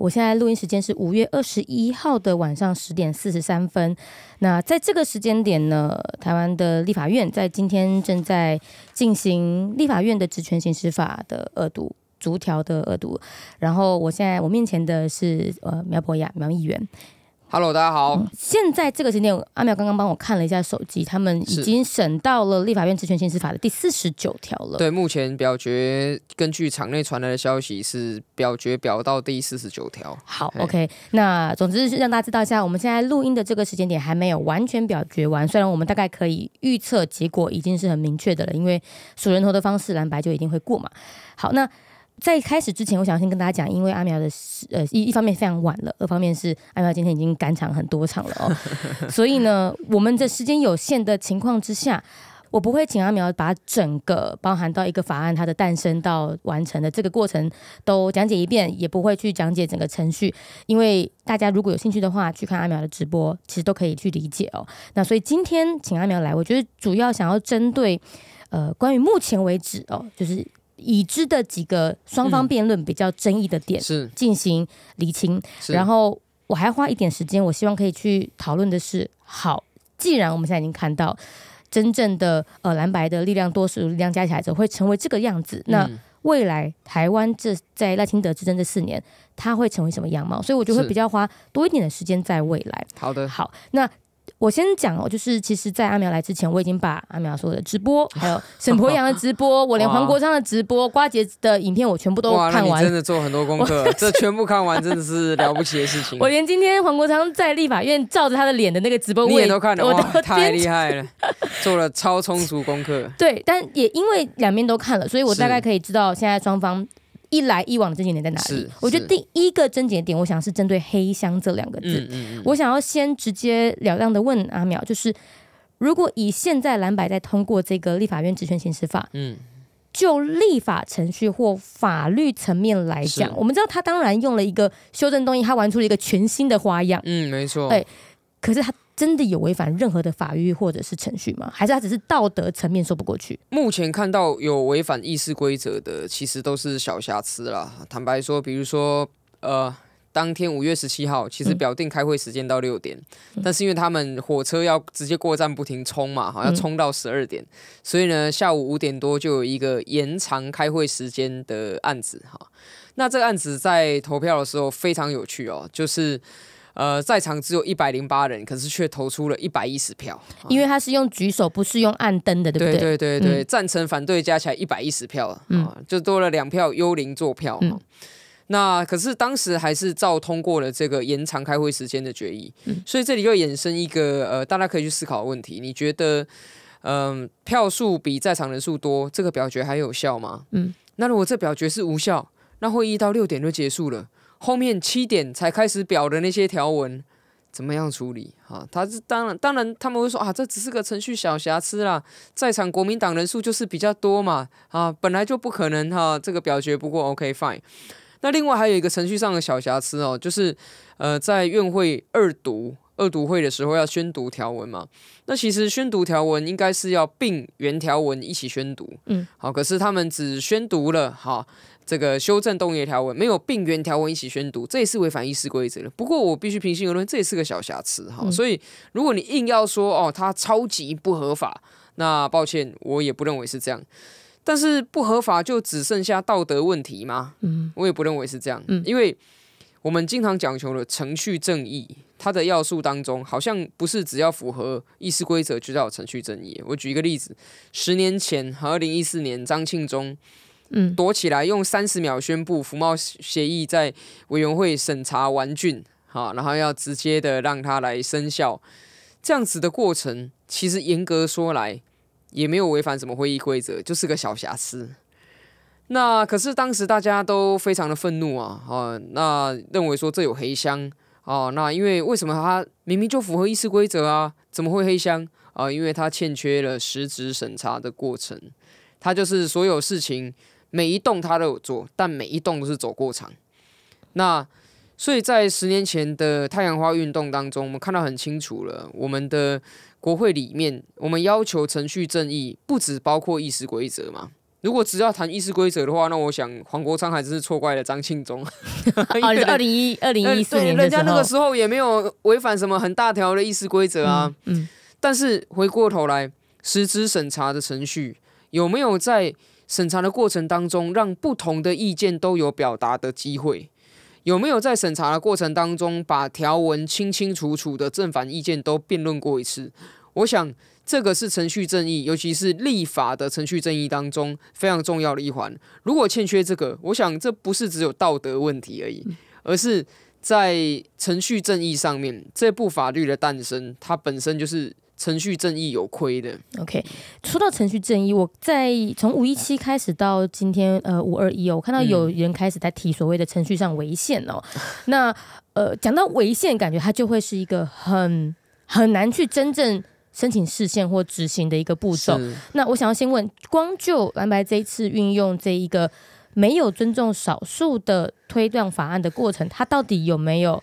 我现在录音时间是五月二十一号的晚上十点四十三分。那在这个时间点呢，台湾的立法院在今天正在进行立法院的职权行使法的恶读，逐条的恶读。然后，我现在我面前的是呃苗博雅苗议员。Hello，大家好。现在这个时间，阿妙刚刚帮我看了一下手机，他们已经审到了立法院职权行使法的第四十九条了。对，目前表决，根据场内传来的消息是表决表到第四十九条。好，OK。那总之是让大家知道一下，我们现在录音的这个时间点还没有完全表决完，虽然我们大概可以预测结果已经是很明确的了，因为数人头的方式，蓝白就一定会过嘛。好，那。在开始之前，我想先跟大家讲，因为阿苗的呃一一方面非常晚了，二方面是阿苗今天已经赶场很多场了哦，所以呢，我们的时间有限的情况之下，我不会请阿苗把整个包含到一个法案它的诞生到完成的这个过程都讲解一遍，也不会去讲解整个程序，因为大家如果有兴趣的话，去看阿苗的直播，其实都可以去理解哦。那所以今天请阿苗来，我觉得主要想要针对呃关于目前为止哦，就是。已知的几个双方辩论比较争议的点是进行厘清，然后我还花一点时间，我希望可以去讨论的是：好，既然我们现在已经看到，真正的呃蓝白的力量多数力量加起来只会成为这个样子，那未来台湾这在赖清德执政这四年，他会成为什么样貌？所以，我就会比较花多一点的时间在未来。好的，好，那。我先讲哦，就是其实，在阿苗来之前，我已经把阿苗所有的直播，还有沈博阳的直播，我连黄国昌的直播、瓜姐的影片，我全部都看完。真的做很多功课，这全部看完真的是了不起的事情。我连今天黄国昌在立法院照着他的脸的那个直播，我也都看了，哇，太厉害了，做了超充足功课。对，但也因为两边都看了，所以我大概可以知道现在双方。一来一往的症结点在哪里？我觉得第一个症结点，我想是针对“黑箱”这两个字。我想要先直接了当的问阿淼，就是如果以现在蓝白在通过这个立法院职权行使法，嗯，就立法程序或法律层面来讲，我们知道他当然用了一个修正动议，他玩出了一个全新的花样。嗯，没错，对。可是他。真的有违反任何的法律或者是程序吗？还是他只是道德层面说不过去？目前看到有违反议事规则的，其实都是小瑕疵啦。坦白说，比如说，呃，当天五月十七号，其实表定开会时间到六点，但是因为他们火车要直接过站不停冲嘛，哈，要冲到十二点，所以呢，下午五点多就有一个延长开会时间的案子，哈。那这个案子在投票的时候非常有趣哦，就是。呃，在场只有一百零八人，可是却投出了一百一十票，因为他是用举手，不是用按灯的，对不对？对对对对，赞成反对加起来一百一十票嗯、啊，就多了两票幽灵坐票。那可是当时还是照通过了这个延长开会时间的决议，所以这里又衍生一个呃，大家可以去思考问题。你觉得，嗯，票数比在场人数多，这个表决还有效吗？嗯，那如果这表决是无效，那会议到六点就结束了。后面七点才开始表的那些条文，怎么样处理？啊？他是当然，当然他们会说啊，这只是个程序小瑕疵啦。在场国民党人数就是比较多嘛，啊，本来就不可能哈，这个表决不过 OK fine。那另外还有一个程序上的小瑕疵哦，就是呃在院会二读。二读会的时候要宣读条文嘛？那其实宣读条文应该是要并原条文一起宣读。嗯，好，可是他们只宣读了哈这个修正动议条文，没有并原条文一起宣读，这也是违反议事规则的。不过我必须平心而论，这也是个小瑕疵哈。所以如果你硬要说哦它超级不合法，那抱歉我也不认为是这样。但是不合法就只剩下道德问题吗？嗯，我也不认为是这样。嗯，因为。我们经常讲求的程序正义，它的要素当中，好像不是只要符合议事规则就叫程序正义。我举一个例子，十年前和二零一四年，张庆忠，嗯，躲起来用三十秒宣布服贸协议在委员会审查完竣，好，然后要直接的让它来生效，这样子的过程，其实严格说来，也没有违反什么会议规则，就是个小瑕疵。那可是当时大家都非常的愤怒啊，啊，那认为说这有黑箱啊，那因为为什么他明明就符合议事规则啊，怎么会黑箱啊？因为它欠缺了实质审查的过程，它就是所有事情每一栋它都有做，但每一栋都是走过场。那所以在十年前的太阳花运动当中，我们看到很清楚了，我们的国会里面，我们要求程序正义，不只包括议事规则嘛。如果只要谈议事规则的话，那我想黄国昌还真是错怪了张庆忠。二 零 二零一二零一四年对，人家那个时候也没有违反什么很大条的议事规则啊。嗯。但是回过头来，实质审查的程序有没有在审查的过程当中，让不同的意见都有表达的机会？有没有在审查的过程当中，把条文清清楚楚的正反意见都辩论过一次？我想。这个是程序正义，尤其是立法的程序正义当中非常重要的一环。如果欠缺这个，我想这不是只有道德问题而已，而是在程序正义上面，这部法律的诞生，它本身就是程序正义有亏的。OK，说到程序正义，我在从五一七开始到今天，呃，五二一哦，我看到有人开始在提所谓的程序上违宪哦。那呃，讲到违宪，感觉它就会是一个很很难去真正。申请视线或执行的一个步骤。那我想要先问，光就蓝白这一次运用这一个没有尊重少数的推断法案的过程，它到底有没有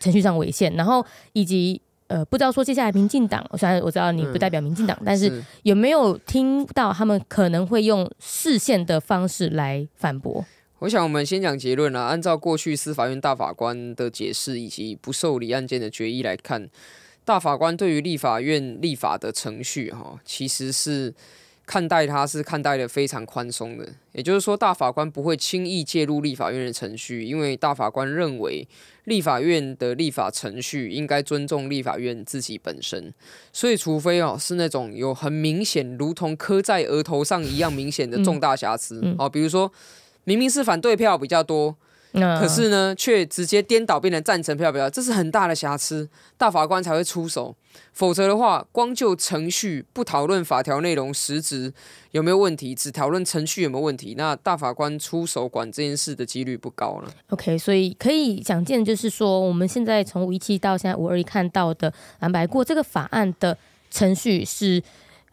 程序上违宪？然后以及呃，不知道说接下来民进党，虽然我知道你不代表民进党，但是有没有听到他们可能会用视线的方式来反驳？我想我们先讲结论了。按照过去司法院大法官的解释以及不受理案件的决议来看。大法官对于立法院立法的程序，哈，其实是看待他是看待的非常宽松的。也就是说，大法官不会轻易介入立法院的程序，因为大法官认为立法院的立法程序应该尊重立法院自己本身。所以，除非哦是那种有很明显，如同磕在额头上一样明显的重大瑕疵，哦，比如说明明是反对票比较多。可是呢，却直接颠倒，变成赞成票表，这是很大的瑕疵。大法官才会出手，否则的话，光就程序不讨论法条内容实质有没有问题，只讨论程序有没有问题，那大法官出手管这件事的几率不高了。OK，所以可以想见，就是说，我们现在从五一期到现在五二一看到的安排过这个法案的程序是。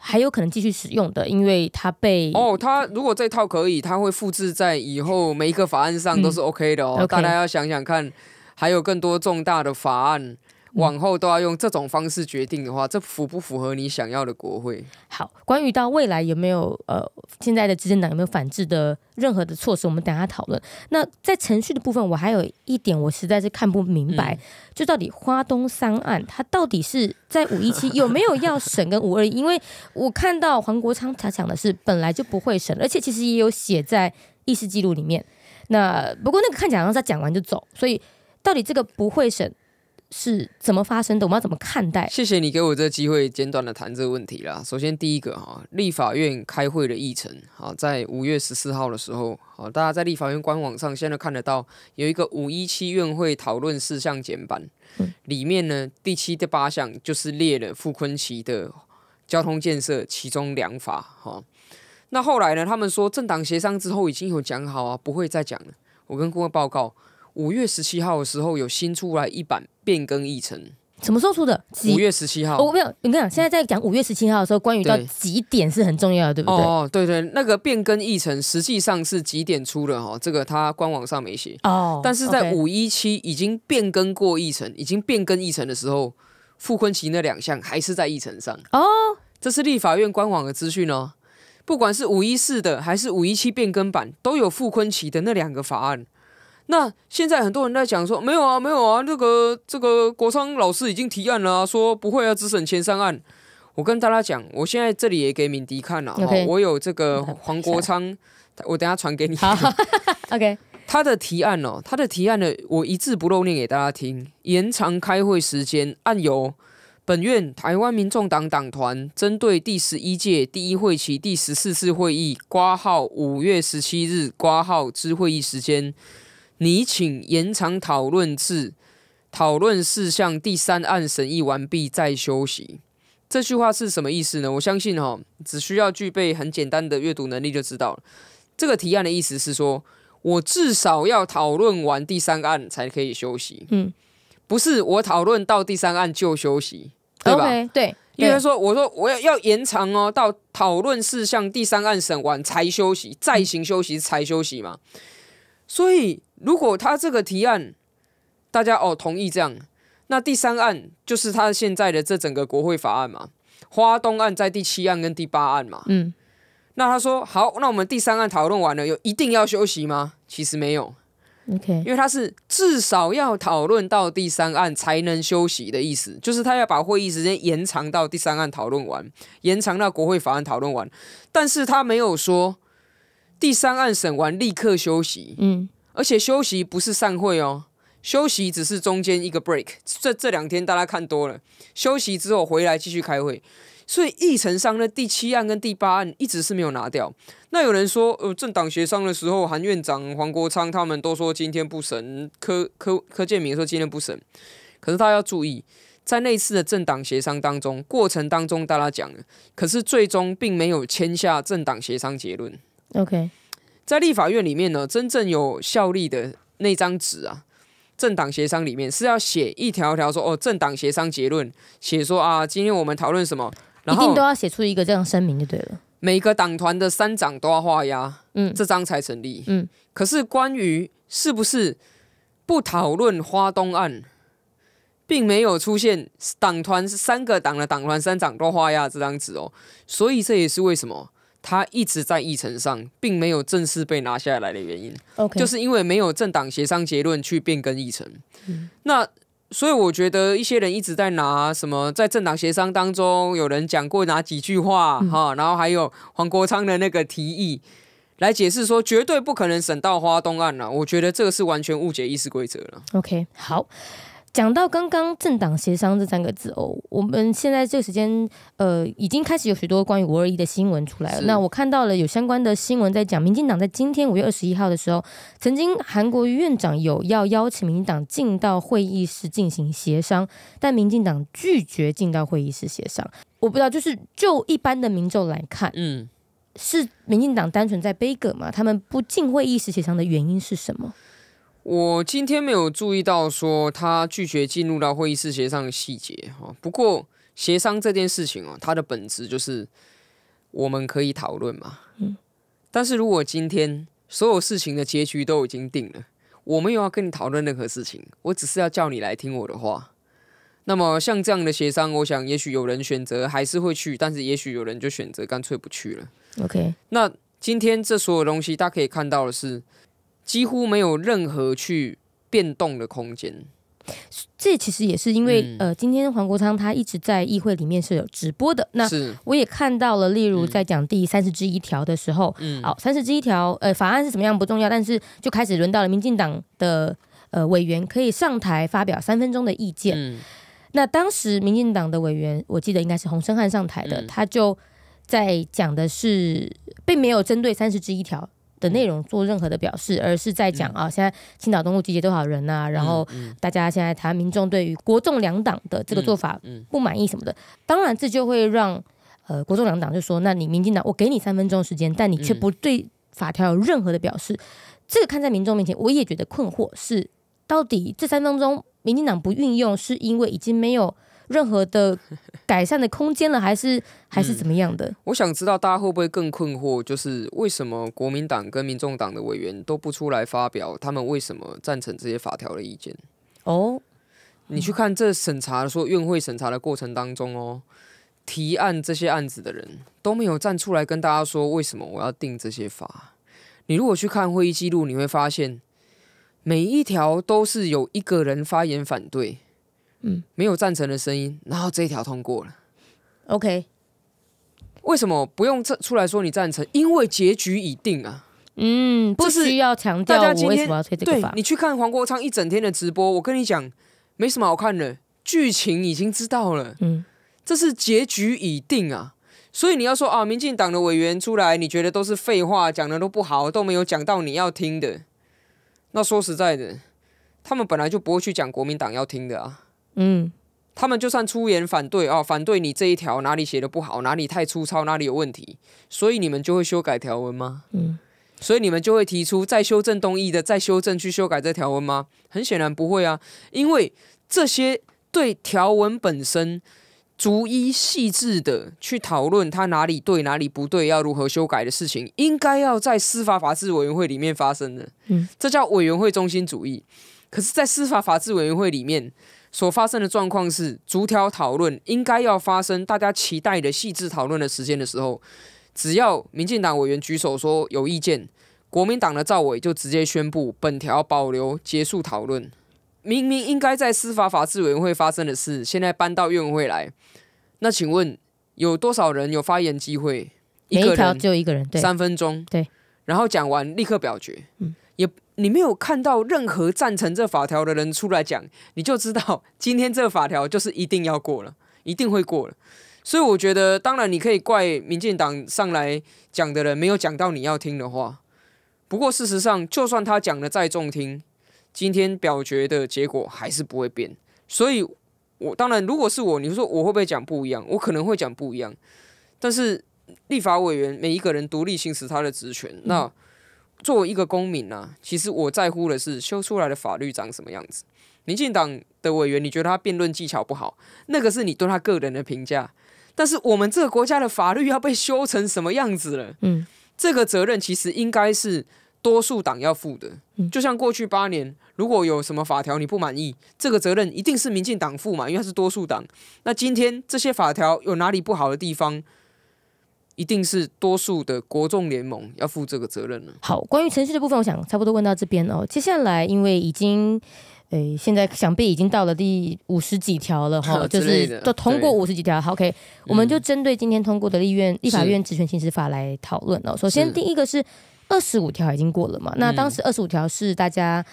还有可能继续使用的，因为它被哦，它如果这套可以，它会复制在以后每一个法案上都是 OK 的哦。大家要想想看，还有更多重大的法案。往后都要用这种方式决定的话，这符不符合你想要的国会？好，关于到未来有没有呃，现在的执政党有没有反制的任何的措施？我们等下讨论。那在程序的部分，我还有一点我实在是看不明白，就到底花东三案它到底是在五一七有没有要审跟五二？一？因为我看到黄国昌他讲的是本来就不会审，而且其实也有写在议事记录里面。那不过那个看起来他讲完就走，所以到底这个不会审？是怎么发生的？我们要怎么看待？谢谢你给我这个机会简短的谈这个问题啦。首先，第一个哈，立法院开会的议程，好，在五月十四号的时候，好，大家在立法院官网上现在看得到有一个五一七院会讨论事项简版，里面呢第七、第八项就是列了傅坤奇的交通建设其中两法哈。那后来呢，他们说政党协商之后已经有讲好啊，不会再讲了。我跟各位报告。五月十七号的时候有新出来一版变更议程，什么时候出的？五月十七号。我没有，你跟你讲，现在在讲五月十七号的时候，关于到几点是很重要的，对不对？哦，对对，那个变更议程实际上是几点出的哦？这个他官网上没写哦，但是在五一七已经变更过议程，已经变更议程的时候，傅坤奇那两项还是在议程上哦。这是立法院官网的资讯哦，不管是五一四的还是五一七变更版，都有傅坤奇的那两个法案。那现在很多人在讲说，没有啊，没有啊，那个这个国昌老师已经提案了啊，说不会啊，只审前三案。我跟大家讲，我现在这里也给敏迪看了，我有这个 黄国昌，我等下传给你。o k 他的提案哦，他的提案呢，我一字不漏念给大家听：延长开会时间案由，本院台湾民众党党团针对第十一届第一会期第十四次会议挂号五月十七日挂号之会议时间。你请延长讨论至讨论事项第三案审议完毕再休息。这句话是什么意思呢？我相信哈，只需要具备很简单的阅读能力就知道了。这个提案的意思是说，我至少要讨论完第三个案才可以休息。嗯，不是我讨论到第三个案就休息，对吧？对，因为说我说我要要延长哦，到讨论事项第三案审完才休息，再行休息才休息嘛。所以。如果他这个提案，大家哦同意这样，那第三案就是他现在的这整个国会法案嘛。花东案在第七案跟第八案嘛。嗯。那他说好，那我们第三案讨论完了，有一定要休息吗？其实没有。OK。因为他是至少要讨论到第三案才能休息的意思，就是他要把会议时间延长到第三案讨论完，延长到国会法案讨论完。但是他没有说第三案审完立刻休息。嗯。而且休息不是散会哦，休息只是中间一个 break。这这两天大家看多了，休息之后回来继续开会。所以议程上的第七案跟第八案一直是没有拿掉。那有人说，呃，政党协商的时候，韩院长、黄国昌他们都说今天不审，柯柯柯建明说今天不审。可是大家要注意，在那次的政党协商当中，过程当中大家讲了，可是最终并没有签下政党协商结论。OK。在立法院里面呢，真正有效力的那张纸啊，政党协商里面是要写一条条说哦，政党协商结论写说啊，今天我们讨论什么，然后一定都要写出一个这样声明就对了。每个党团的三长都要画押，嗯，这张才成立。嗯，可是关于是不是不讨论花东案，并没有出现党团是三个党的党团三长都画押这张纸哦，所以这也是为什么。他一直在议程上，并没有正式被拿下来的原因，就是因为没有政党协商结论去变更议程。那所以我觉得一些人一直在拿什么在政党协商当中有人讲过哪几句话哈，然后还有黄国昌的那个提议来解释说绝对不可能审到花东案了。我觉得这个是完全误解议事规则了。OK，好。讲到刚刚政党协商这三个字哦，我们现在这个时间，呃，已经开始有许多关于五二一的新闻出来了。那我看到了有相关的新闻在讲，民进党在今天五月二十一号的时候，曾经韩国瑜院长有要邀请民进党进到会议室进行协商，但民进党拒绝进到会议室协商。我不知道，就是就一般的民众来看，嗯，是民进党单纯在背个吗？他们不进会议室协商的原因是什么？我今天没有注意到说他拒绝进入到会议室协商的细节哈，不过协商这件事情哦，它的本质就是我们可以讨论嘛。嗯，但是如果今天所有事情的结局都已经定了，我没有要跟你讨论任何事情，我只是要叫你来听我的话。那么像这样的协商，我想也许有人选择还是会去，但是也许有人就选择干脆不去了。OK，那今天这所有东西大家可以看到的是。几乎没有任何去变动的空间，这其实也是因为呃，今天黄国昌他一直在议会里面是有直播的。那我也看到了，例如在讲第三十之一条的时候，嗯，好，三十之一条，呃，法案是什么样不重要，但是就开始轮到了民进党的呃委员可以上台发表三分钟的意见。那当时民进党的委员，我记得应该是洪胜汉上台的，他就在讲的是，并没有针对三十之一条。的内容做任何的表示，而是在讲啊，现在青岛东路集结多少人啊？然后大家现在谈民众对于国众两党的这个做法不满意什么的，当然这就会让呃国众两党就说，那你民进党我给你三分钟时间，但你却不对法条有任何的表示，这个看在民众面前，我也觉得困惑，是到底这三分钟民进党不运用，是因为已经没有？任何的 改善的空间了，还是还是怎么样的？我想知道大家会不会更困惑，就是为什么国民党跟民众党的委员都不出来发表他们为什么赞成这些法条的意见？哦，你去看这审查的说院会审查的过程当中哦，提案这些案子的人都没有站出来跟大家说为什么我要定这些法。你如果去看会议记录，你会发现每一条都是有一个人发言反对。嗯，没有赞成的声音，然后这一条通过了。OK，为什么不用这出来说你赞成？因为结局已定啊。嗯，不需要强调我为什么要推这个法。你去看黄国昌一整天的直播，我跟你讲，没什么好看的，剧情已经知道了。嗯，这是结局已定啊。所以你要说啊，民进党的委员出来，你觉得都是废话，讲的都不好，都没有讲到你要听的。那说实在的，他们本来就不会去讲国民党要听的啊。嗯，他们就算出言反对哦，反对你这一条哪里写的不好，哪里太粗糙，哪里有问题，所以你们就会修改条文吗？嗯，所以你们就会提出再修正动议的，再修正去修改这条文吗？很显然不会啊，因为这些对条文本身逐一细致的去讨论它哪里对哪里不对，要如何修改的事情，应该要在司法法制委员会里面发生的。嗯，这叫委员会中心主义。可是，在司法法制委员会里面。所发生的状况是，逐条讨论应该要发生大家期待的细致讨论的时间的时候，只要民进党委员举手说有意见，国民党的赵伟就直接宣布本条保留结束讨论。明明应该在司法法制委员会发生的事，现在搬到院会来。那请问有多少人有发言机会？每一条就一个人，三分钟。对，然后讲完立刻表决。嗯，也。你没有看到任何赞成这法条的人出来讲，你就知道今天这法条就是一定要过了，一定会过了。所以我觉得，当然你可以怪民进党上来讲的人没有讲到你要听的话。不过事实上，就算他讲的再中听，今天表决的结果还是不会变。所以，我当然，如果是我，你说我会不会讲不一样？我可能会讲不一样。但是立法委员每一个人独立行使他的职权，那。作为一个公民呢，其实我在乎的是修出来的法律长什么样子。民进党的委员，你觉得他辩论技巧不好，那个是你对他个人的评价。但是我们这个国家的法律要被修成什么样子了？嗯，这个责任其实应该是多数党要负的。就像过去八年，如果有什么法条你不满意，这个责任一定是民进党负嘛，因为他是多数党。那今天这些法条有哪里不好的地方？一定是多数的国众联盟要负这个责任了。好，关于程序的部分，我想差不多问到这边哦。接下来，因为已经，诶，现在想必已经到了第五十几条了哈，就是都通过五十几条。OK，我们就针对今天通过的《立院立法院职权行使法》来讨论哦。首先，第一个是二十五条已经过了嘛？那当时二十五条是大家。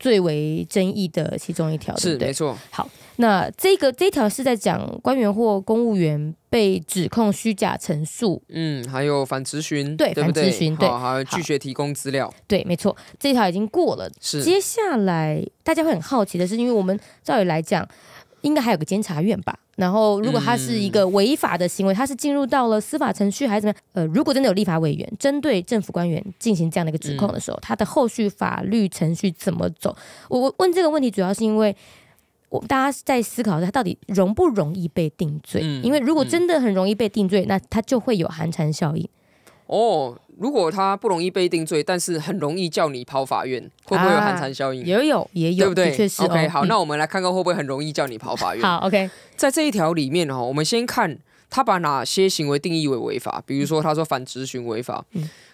最为争议的其中一条，是没错。好，那这个这条是在讲官员或公务员被指控虚假陈述，嗯，还有反咨询，对，反咨询，对，还有拒绝提供资料，对，没错，这条已经过了。是，接下来大家会很好奇的是，因为我们照理来讲。应该还有个监察院吧。然后，如果他是一个违法的行为，他是进入到了司法程序还是怎么样？呃，如果真的有立法委员针对政府官员进行这样的一个指控的时候，他的后续法律程序怎么走？我我问这个问题主要是因为我大家在思考他到底容不容易被定罪，因为如果真的很容易被定罪，那他就会有寒蝉效应。哦，如果他不容易被定罪，但是很容易叫你跑法院，会不会有寒蝉效应？也有，也有，对不对？确实。OK，好，那我们来看看会不会很容易叫你跑法院。好，OK，在这一条里面哈，我们先看他把哪些行为定义为违法。比如说，他说反质询违法。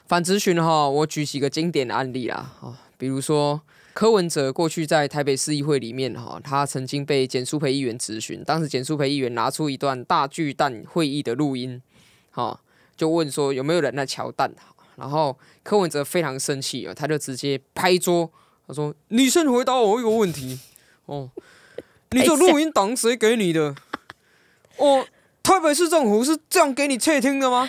反质询哈，我举几个经典的案例啦。啊，比如说柯文哲过去在台北市议会里面哈，他曾经被简淑培议员质询，当时简淑培议员拿出一段大巨蛋会议的录音，好。就问说有没有人来敲蛋？然后柯文哲非常生气啊，他就直接拍桌，他说：“你先回答我一个问题哦，你这录音档谁给你的？哦，台北市政府是这样给你窃听的吗？”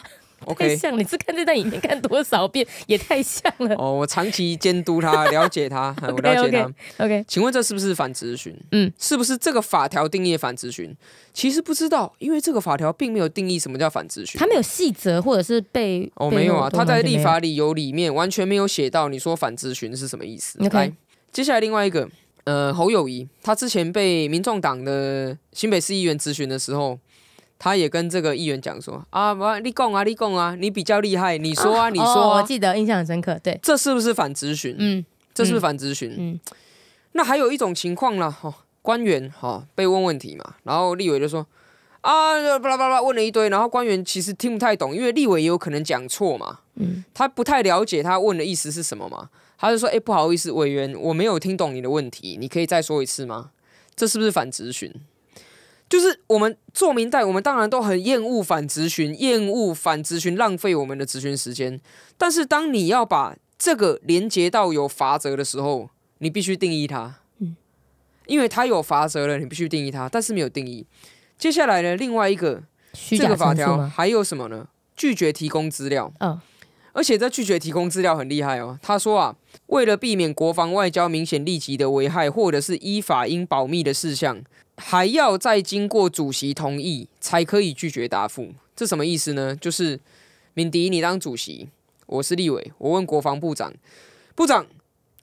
太像！你是看这段影片看多少遍也太像了。哦，我长期监督他，了解他，我了解他。OK，请问这是不是反咨询？嗯，是不是这个法条定义反咨询？其实不知道，因为这个法条并没有定义什么叫反咨询。他没有细则，或者是被？哦，没有啊，他在立法理由里面完全没有写到，你说反咨询是什么意思？OK，接下来另外一个，呃，侯友谊，他之前被民众党的新北市议员咨询的时候。他也跟这个议员讲说啊，不，立功啊，立功啊，你比较厉害，你说啊，你说，我记得印象很深刻，对，这是不是反质询？嗯，这是不是反质询？嗯，那还有一种情况啦，哈，官员哈被问问题嘛，然后立委就说啊，巴拉巴拉问了一堆，然后官员其实听不太懂，因为立委也有可能讲错嘛，嗯，他不太了解他问的意思是什么嘛，他就说，哎，不好意思，委员，我没有听懂你的问题，你可以再说一次吗？这是不是反质询？就是我们做明代，我们当然都很厌恶反质询，厌恶反质询浪费我们的咨询时间。但是，当你要把这个连接到有法则的时候，你必须定义它，嗯，因为它有法则了，你必须定义它。但是没有定义。接下来呢，另外一个这个法条还有什么呢？拒绝提供资料，嗯，而且这拒绝提供资料很厉害哦。他说啊，为了避免国防外交明显利己的危害，或者是依法应保密的事项。还要再经过主席同意才可以拒绝答复，这什么意思呢？就是敏迪，你当主席，我是立委，我问国防部长，部长，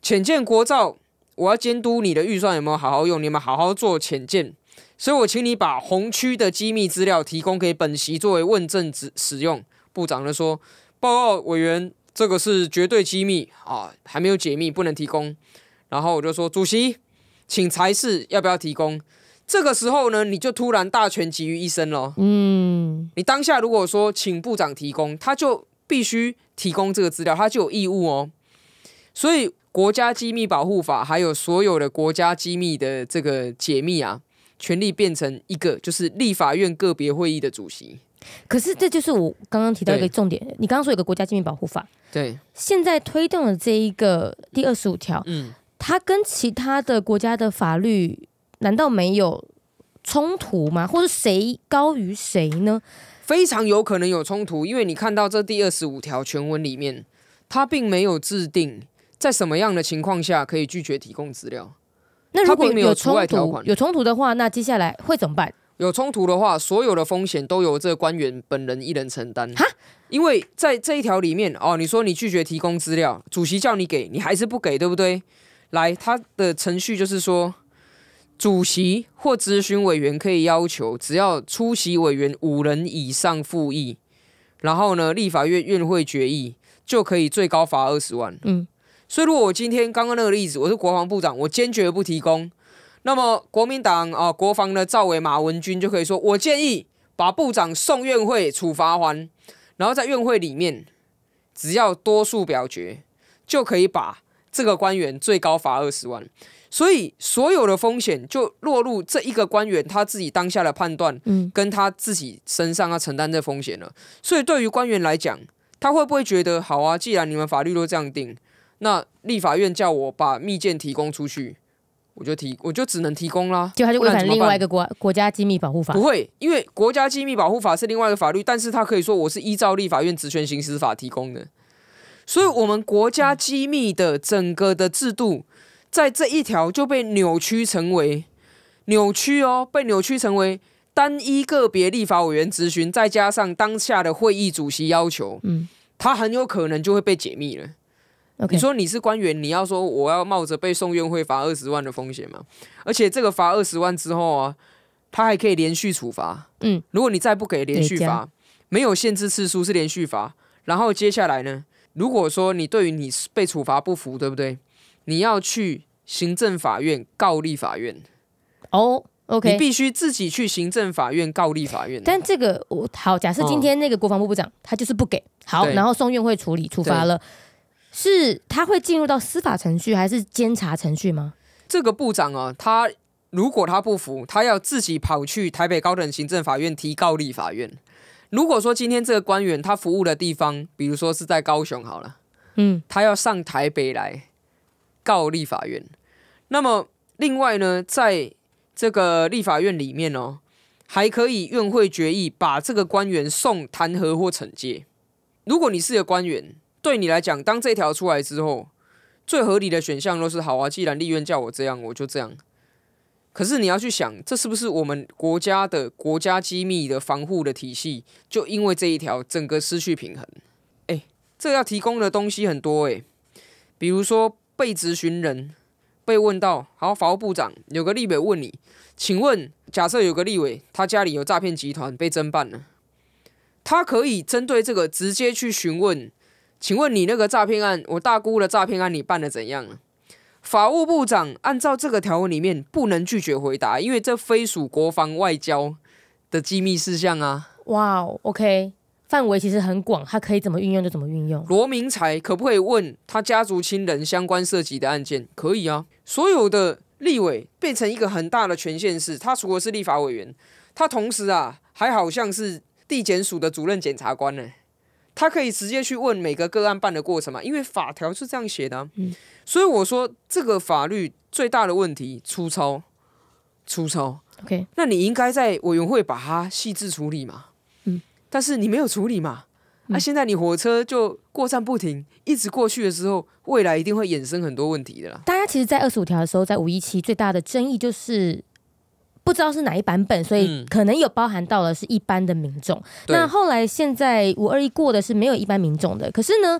浅见国造，我要监督你的预算有没有好好用，你们好好做浅见，所以我请你把红区的机密资料提供给本席作为问政之使用。部长就说，报告委员，这个是绝对机密啊，还没有解密，不能提供。然后我就说，主席，请才是要不要提供？这个时候呢，你就突然大权集于一身喽。嗯，你当下如果说请部长提供，他就必须提供这个资料，他就有义务哦。所以国家机密保护法还有所有的国家机密的这个解密啊，权力变成一个就是立法院个别会议的主席。可是这就是我刚刚提到一个重点，你刚刚说有个国家机密保护法，对，现在推动的这一个第二十五条，嗯，它跟其他的国家的法律。难道没有冲突吗？或者谁高于谁呢？非常有可能有冲突，因为你看到这第二十五条全文里面，它并没有制定在什么样的情况下可以拒绝提供资料。那如果有冲突，有冲突的话，那接下来会怎么办？有冲突的话，所有的风险都由这个官员本人一人承担。哈，因为在这一条里面哦，你说你拒绝提供资料，主席叫你给，你还是不给，对不对？来，他的程序就是说。主席或咨询委员可以要求，只要出席委员五人以上复议，然后呢，立法院院会决议就可以最高罚二十万。嗯，所以如果我今天刚刚那个例子，我是国防部长，我坚决不提供，那么国民党啊，国防的赵伟、马文君就可以说，我建议把部长送院会处罚还，然后在院会里面只要多数表决就可以把这个官员最高罚二十万。所以，所有的风险就落入这一个官员他自己当下的判断，嗯，跟他自己身上要承担这风险了。所以，对于官员来讲，他会不会觉得好啊？既然你们法律都这样定，那立法院叫我把密件提供出去，我就提，我就只能提供啦。就他就违反另外一个国国家机密保护法？不会，因为国家机密保护法是另外一个法律，但是他可以说我是依照立法院职权行使法提供的。所以我们国家机密的整个的制度。在这一条就被扭曲成为扭曲哦，被扭曲成为单一个别立法委员咨询，再加上当下的会议主席要求，嗯，他很有可能就会被解密了。你说你是官员，你要说我要冒着被送院会罚二十万的风险吗？而且这个罚二十万之后啊，他还可以连续处罚，嗯，如果你再不给连续罚，没有限制次数是连续罚。然后接下来呢，如果说你对于你被处罚不服，对不对？你要去行政法院告立法院，哦，OK，你必须自己去行政法院告立法院。但这个我好，假设今天那个国防部部长他就是不给好，然后送院会处理处罚了，是他会进入到司法程序还是监察程序吗？这个部长啊，他如果他不服，他要自己跑去台北高等行政法院提告立法院。如果说今天这个官员他服务的地方，比如说是在高雄好了，嗯，他要上台北来。告立法院。那么，另外呢，在这个立法院里面哦，还可以院会决议把这个官员送弹劾或惩戒。如果你是个官员，对你来讲，当这条出来之后，最合理的选项都是好啊。既然立院叫我这样，我就这样。可是你要去想，这是不是我们国家的国家机密的防护的体系，就因为这一条整个失去平衡？哎，这要提供的东西很多哎，比如说。被质询人被问到：“好，法务部长，有个立委问你，请问，假设有个立委，他家里有诈骗集团被侦办了，他可以针对这个直接去询问，请问你那个诈骗案，我大姑的诈骗案，你办的怎样了？”法务部长按照这个条文里面不能拒绝回答，因为这非属国防外交的机密事项啊。哇 o k 范围其实很广，他可以怎么运用就怎么运用。罗明才可不可以问他家族亲人相关涉及的案件？可以啊。所有的立委变成一个很大的权限是，他除了是立法委员，他同时啊，还好像是地检署的主任检察官呢，他可以直接去问每个个案办的过程嘛，因为法条是这样写的。嗯。所以我说这个法律最大的问题粗糙，粗糙。OK，那你应该在委员会把它细致处理嘛。但是你没有处理嘛？那现在你火车就过站不停，一直过去的时候，未来一定会衍生很多问题的啦。大家其实，在二十五条的时候，在五一期最大的争议就是不知道是哪一版本，所以可能有包含到了是一般的民众。那后来现在五二一过的是没有一般民众的。可是呢，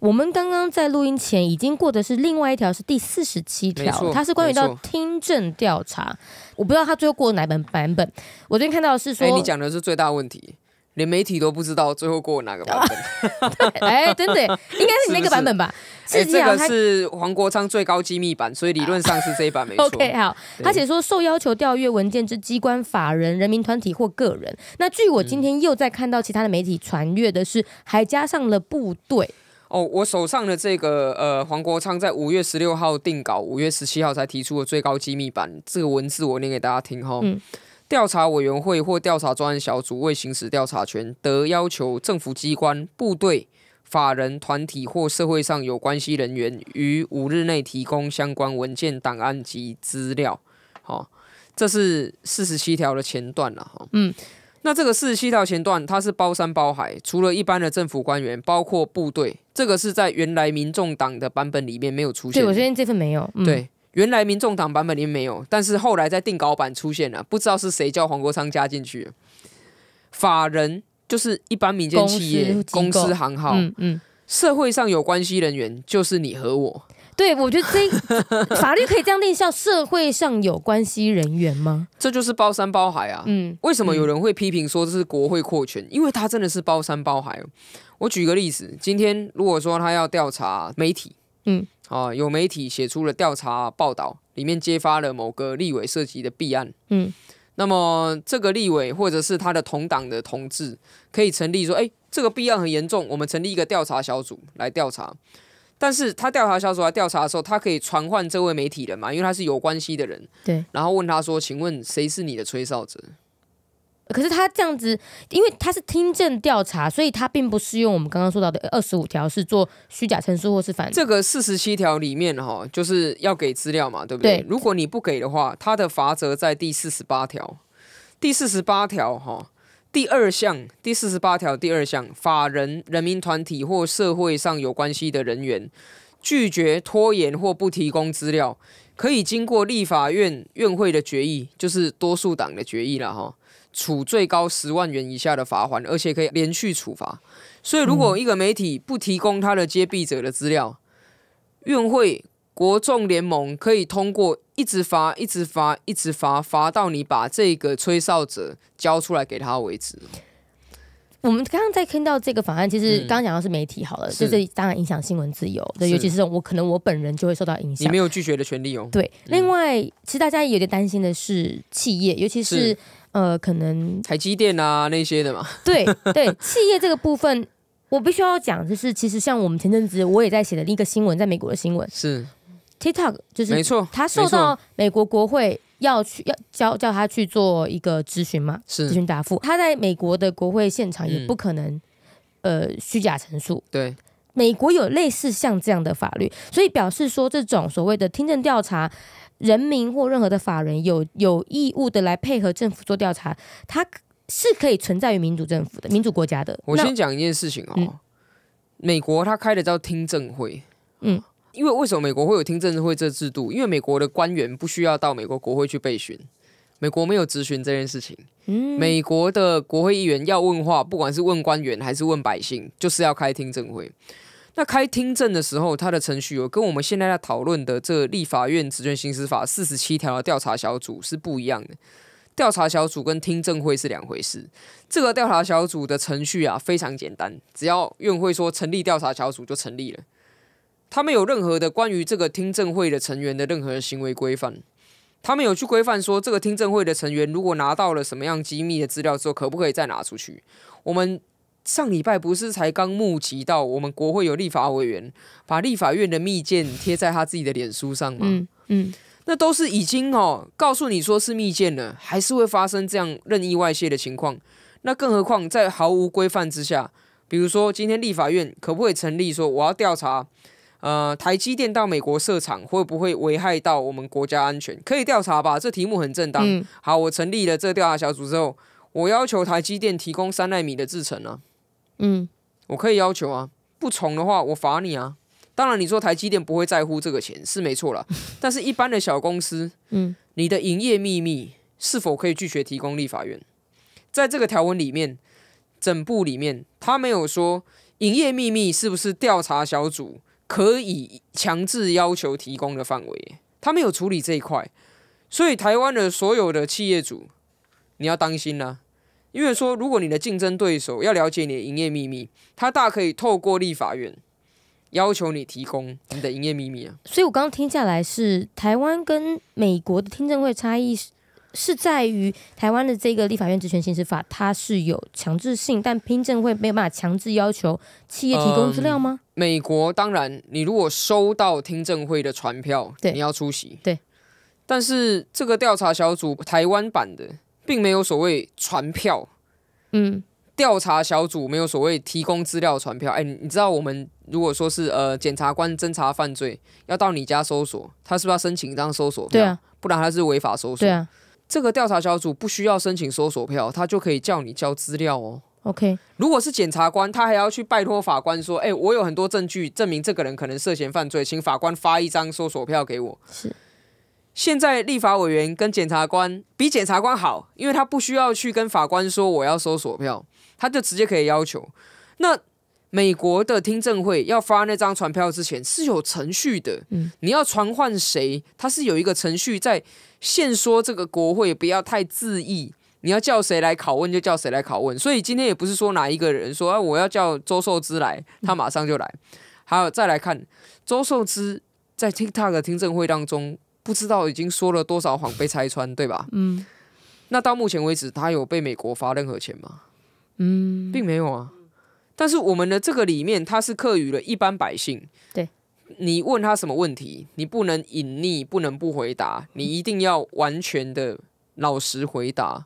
我们刚刚在录音前已经过的是另外一条，是第四十七条，它是关于到听证调查。我不知道他最后过哪本版本。我昨天看到是说，你讲的是最大问题。连媒体都不知道最后过哪个版本，哎，真的，应该是那个版本吧？是这个是黄国昌最高机密版，所以理论上是这一版没错。OK，好。他写说，受要求调阅文件之机关、法人、人民团体或个人。那据我今天又在看到其他的媒体传阅的是，还加上了部队。哦，我手上的这个，呃，黄国昌在五月十六号定稿，五月十七号才提出的最高机密版。这个文字我念给大家听哈。调查委员会或调查专案小组未行使调查权，得要求政府机关、部队、法人团体或社会上有关系人员于五日内提供相关文件、档案及资料。好，这是四十七条的前段了。哈，嗯，那这个四十七条前段它是包山包海，除了一般的政府官员，包括部队，这个是在原来民众党的版本里面没有出现。对我这边这份没有。对。原来民众党版本里没有，但是后来在定稿版出现了，不知道是谁叫黄国昌加进去。法人就是一般民间企业、公司行号。嗯嗯，社会上有关系人员就是你和我。对，我觉得这 法律可以这样定，叫社会上有关系人员吗？这就是包山包海啊。嗯。为什么有人会批评说这是国会扩权？因为他真的是包山包海。我举个例子，今天如果说他要调查媒体。嗯，啊，有媒体写出了调查报道，里面揭发了某个立委涉及的弊案。嗯，那么这个立委或者是他的同党的同志，可以成立说，哎，这个弊案很严重，我们成立一个调查小组来调查。但是他调查小组来调查的时候，他可以传唤这位媒体人嘛？因为他是有关系的人。对，然后问他说，请问谁是你的吹哨者？可是他这样子，因为他是听证调查，所以他并不适用我们刚刚说到的二十五条，是做虚假陈述或是反这个四十七条里面哈，就是要给资料嘛，对不对？如果你不给的话，他的罚则在第四十八条。第四十八条哈，第二项，第四十八条第二项，法人、人民团体或社会上有关系的人员拒绝、拖延或不提供资料，可以经过立法院院会的决议，就是多数党的决议了哈。处最高十万元以下的罚款，而且可以连续处罚。所以，如果一个媒体不提供他的接币者的资料，运会国众联盟可以通过一直罚、一直罚、一直罚，罚到你把这个吹哨者交出来给他为止。我们刚刚在听到这个法案，其实刚刚讲到是媒体好了，就是当然影响新闻自由。对，尤其是我可能我本人就会受到影响。你没有拒绝的权利哦。对。另外，其实大家也有点担心的是企业，尤其是。呃，可能台积电啊那些的嘛，对对，企业这个部分，我必须要讲，就是其实像我们前阵子我也在写的一个新闻，在美国的新闻是 TikTok，就是没错，他受到美国国会要去要叫叫他去做一个咨询嘛，是咨询答复，他在美国的国会现场也不可能呃虚假陈述，对。美国有类似像这样的法律，所以表示说，这种所谓的听证调查，人民或任何的法人有有义务的来配合政府做调查，它是可以存在于民主政府的民主国家的。我先讲一件事情哦，美国他开的叫听证会，嗯，因为为什么美国会有听证会这制度？因为美国的官员不需要到美国国会去备询。美国没有咨询这件事情。美国的国会议员要问话，不管是问官员还是问百姓，就是要开听证会。那开听证的时候，他的程序有跟我们现在在讨论的这《立法院职权行使法》四十七条的调查小组是不一样的。调查小组跟听证会是两回事。这个调查小组的程序啊，非常简单，只要院会说成立调查小组就成立了。他没有任何的关于这个听证会的成员的任何行为规范。他们有去规范说，这个听证会的成员如果拿到了什么样机密的资料之后，可不可以再拿出去？我们上礼拜不是才刚募集到，我们国会有立法委员把立法院的密件贴在他自己的脸书上吗？嗯嗯，那都是已经哦告诉你说是密件了，还是会发生这样任意外泄的情况？那更何况在毫无规范之下，比如说今天立法院可不可以成立说，我要调查？呃，台积电到美国设厂会不会危害到我们国家安全？可以调查吧，这题目很正当。好，我成立了这调查小组之后，我要求台积电提供三奈米的制程啊。嗯，我可以要求啊，不从的话我罚你啊。当然，你说台积电不会在乎这个钱是没错啦，但是一般的小公司，嗯，你的营业秘密是否可以拒绝提供？立法院在这个条文里面，整部里面他没有说营业秘密是不是调查小组。可以强制要求提供的范围，他没有处理这一块，所以台湾的所有的企业主，你要当心啦，因为说如果你的竞争对手要了解你的营业秘密，他大可以透过立法院要求你提供你的营业秘密啊。所以，我刚刚听下来是台湾跟美国的听证会差异是。是在于台湾的这个立法院职权行使法，它是有强制性，但听证会没有办法强制要求企业提供资料吗？美国当然，你如果收到听证会的传票，你要出席。对。但是这个调查小组，台湾版的并没有所谓传票，嗯，调查小组没有所谓提供资料传票。哎，你知道我们如果说是呃检察官侦查犯罪要到你家搜索，他是不是要申请一张搜索？对啊，不然他是违法搜索。对啊。这个调查小组不需要申请搜索票，他就可以叫你交资料哦。OK，如果是检察官，他还要去拜托法官说：“哎，我有很多证据证明这个人可能涉嫌犯罪，请法官发一张搜索票给我。”是。现在立法委员跟检察官比检察官好，因为他不需要去跟法官说我要搜索票，他就直接可以要求。那美国的听证会要发那张传票之前是有程序的，嗯，你要传唤谁，他是有一个程序在限说这个国会不要太恣意，你要叫谁来拷问就叫谁来拷问，所以今天也不是说哪一个人说，啊，我要叫周寿之来，他马上就来。还有再来看周寿之在 TikTok 的听证会当中，不知道已经说了多少谎被拆穿，对吧？嗯，那到目前为止，他有被美国罚任何钱吗？嗯，并没有啊。但是我们的这个里面，他是课语的一般百姓。对，你问他什么问题，你不能隐匿，不能不回答，你一定要完全的老实回答，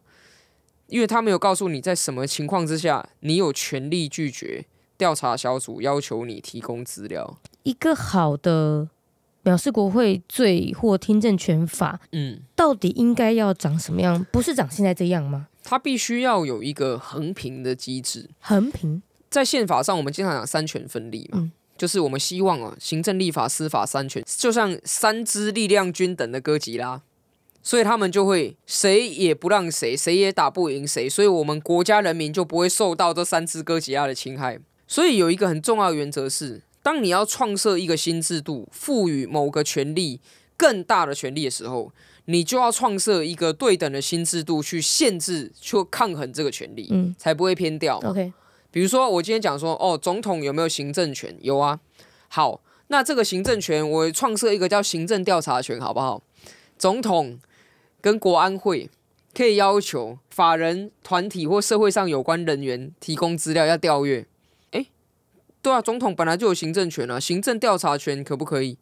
因为他没有告诉你在什么情况之下，你有权利拒绝调查小组要求你提供资料。一个好的藐视国会罪或听证权法，嗯，到底应该要长什么样？不是长现在这样吗？它必须要有一个横平的机制，横平。在宪法上，我们经常讲三权分立嘛，就是我们希望啊，行政、立法、司法三权就像三支力量均等的哥吉拉，所以他们就会谁也不让谁，谁也打不赢谁，所以我们国家人民就不会受到这三支哥吉拉的侵害。所以有一个很重要的原则是，当你要创设一个新制度，赋予某个权利更大的权利的时候，你就要创设一个对等的新制度去限制、去抗衡这个权利，嗯，才不会偏掉。OK。比如说，我今天讲说，哦，总统有没有行政权？有啊。好，那这个行政权，我创设一个叫行政调查权，好不好？总统跟国安会可以要求法人团体或社会上有关人员提供资料要调阅。诶，对啊，总统本来就有行政权啊，行政调查权可不可以？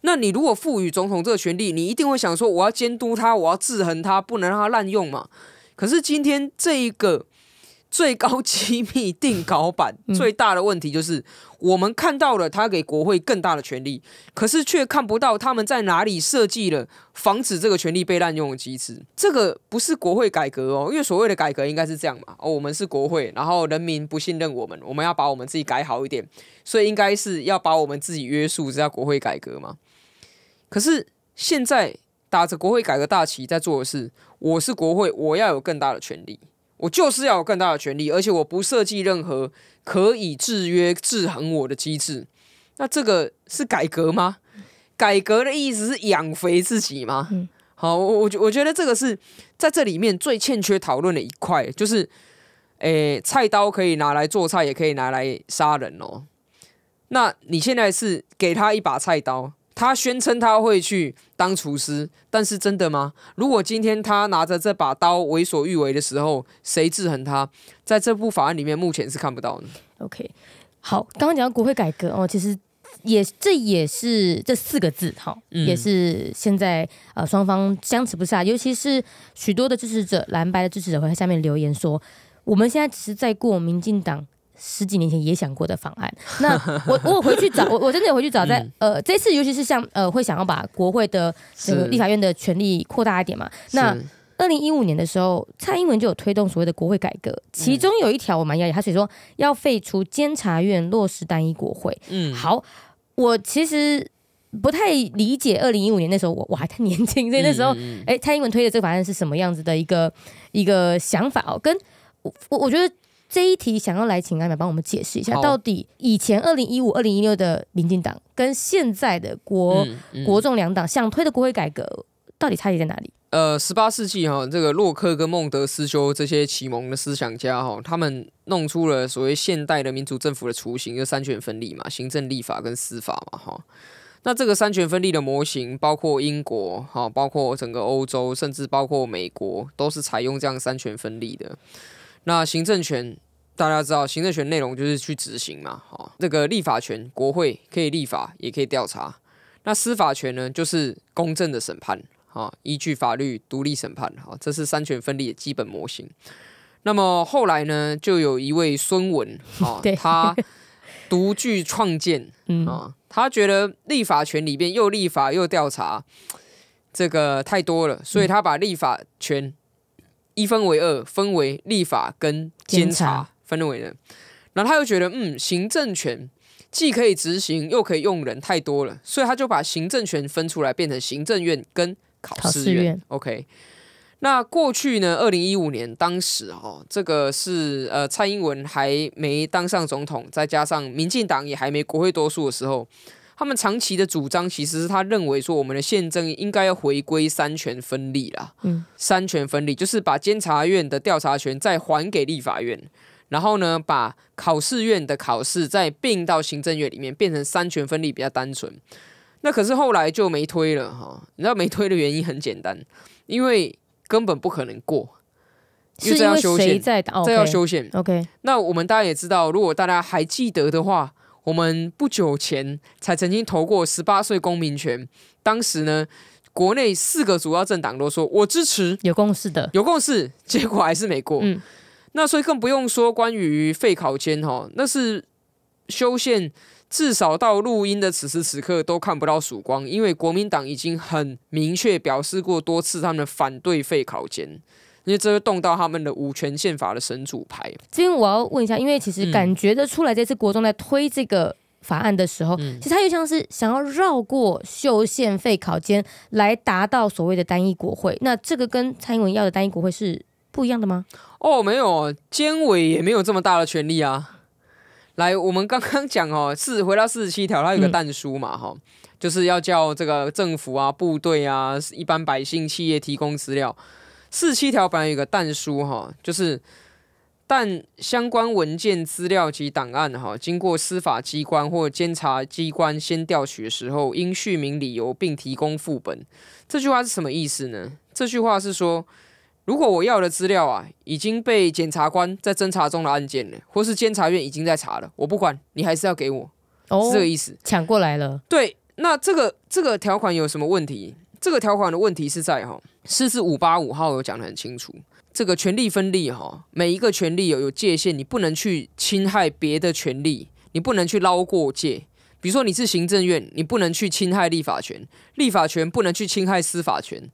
那你如果赋予总统这个权利，你一定会想说，我要监督他，我要制衡他，不能让他滥用嘛。可是今天这一个。最高机密定稿版最大的问题就是，我们看到了他给国会更大的权利，可是却看不到他们在哪里设计了防止这个权利被滥用的机制。这个不是国会改革哦，因为所谓的改革应该是这样嘛：哦，我们是国会，然后人民不信任我们，我们要把我们自己改好一点，所以应该是要把我们自己约束，这叫国会改革嘛。可是现在打着国会改革大旗在做的事，我是国会，我要有更大的权利。我就是要有更大的权利，而且我不设计任何可以制约、制衡我的机制。那这个是改革吗？改革的意思是养肥自己吗？好，我我我觉得这个是在这里面最欠缺讨论的一块，就是，诶，菜刀可以拿来做菜，也可以拿来杀人哦。那你现在是给他一把菜刀？他宣称他会去当厨师，但是真的吗？如果今天他拿着这把刀为所欲为的时候，谁制衡他？在这部法案里面，目前是看不到的。OK，好，刚刚讲到国会改革哦，其实也这也是这四个字哈，也是现在呃双方僵持不下，尤其是许多的支持者、蓝白的支持者会在下面留言说，我们现在只是在过民进党。十几年前也想过的方案，那我我回去找我我真的回去找在呃这次尤其是像呃会想要把国会的这个立法院的权力扩大一点嘛？那二零一五年的时候，蔡英文就有推动所谓的国会改革，其中有一条我蛮讶异，他是说要废除监察院，落实单一国会。嗯，好，我其实不太理解二零一五年那时候我我还太年轻，所以那时候哎，蔡英文推的这个法案是什么样子的一个一个想法哦？跟我我觉得。这一题想要来请阿美帮我们解释一下，到底以前二零一五、二零一六的民进党跟现在的国国众两党想推的国会改革到底差异在哪里？呃，十八世纪哈，这个洛克跟孟德斯鸠这些启蒙的思想家哈，他们弄出了所谓现代的民主政府的雏形，就三权分立嘛，行政、立法跟司法嘛哈。那这个三权分立的模型，包括英国哈，包括整个欧洲，甚至包括美国，都是采用这样三权分立的。那行政权大家知道，行政权内容就是去执行嘛，哈，这个立法权，国会可以立法，也可以调查。那司法权呢，就是公正的审判，哈，依据法律独立审判，哈，这是三权分立的基本模型。那么后来呢，就有一位孙文，哈，他独具创建，啊，他觉得立法权里边又立法又调查，这个太多了，所以他把立法权。一分为二，分为立法跟监察，分为呢，然后他又觉得，嗯，行政权既可以执行又可以用人太多了，所以他就把行政权分出来，变成行政院跟考试院。OK，那过去呢，二零一五年当时哦，这个是呃，蔡英文还没当上总统，再加上民进党也还没国会多数的时候。他们长期的主张其实是他认为说我们的宪政应该要回归三权分立啦，嗯，三权分立就是把监察院的调查权再还给立法院，然后呢把考试院的考试再并到行政院里面，变成三权分立比较单纯。那可是后来就没推了哈，你知道没推的原因很简单，因为根本不可能过，这要修宪，这要修宪。OK，那我们大家也知道，如果大家还记得的话。我们不久前才曾经投过十八岁公民权，当时呢，国内四个主要政党都说我支持，有共识的有共识，结果还是没过。嗯，那所以更不用说关于废考监哈，那是修宪至少到录音的此时此刻都看不到曙光，因为国民党已经很明确表示过多次，他们反对废考监。因为这会动到他们的五权宪法的神主牌。这边我要问一下，因为其实感觉得出来，这次国中在推这个法案的时候，其实他又像是想要绕过修宪废考间来达到所谓的单一国会。那这个跟蔡英文要的单一国会是不一样的吗？哦，没有，监委也没有这么大的权利啊。来，我们刚刚讲哦，四回到四十七条，它有个弹书嘛，哈，就是要叫这个政府啊、部队啊、一般百姓、企业提供资料。四七条反正有个但书哈，就是但相关文件资料及档案哈，经过司法机关或监察机关先调取的时候，应续名理由并提供副本。这句话是什么意思呢？这句话是说，如果我要的资料啊，已经被检察官在侦查中的案件了，或是监察院已经在查了，我不管，你还是要给我，是这个意思，抢过来了。对，那这个这个条款有什么问题？这个条款的问题是在哈，四四五八五号有讲的很清楚，这个权利分立哈，每一个权利有有界限，你不能去侵害别的权利，你不能去捞过界。比如说你是行政院，你不能去侵害立法权，立法权不能去侵害司法权，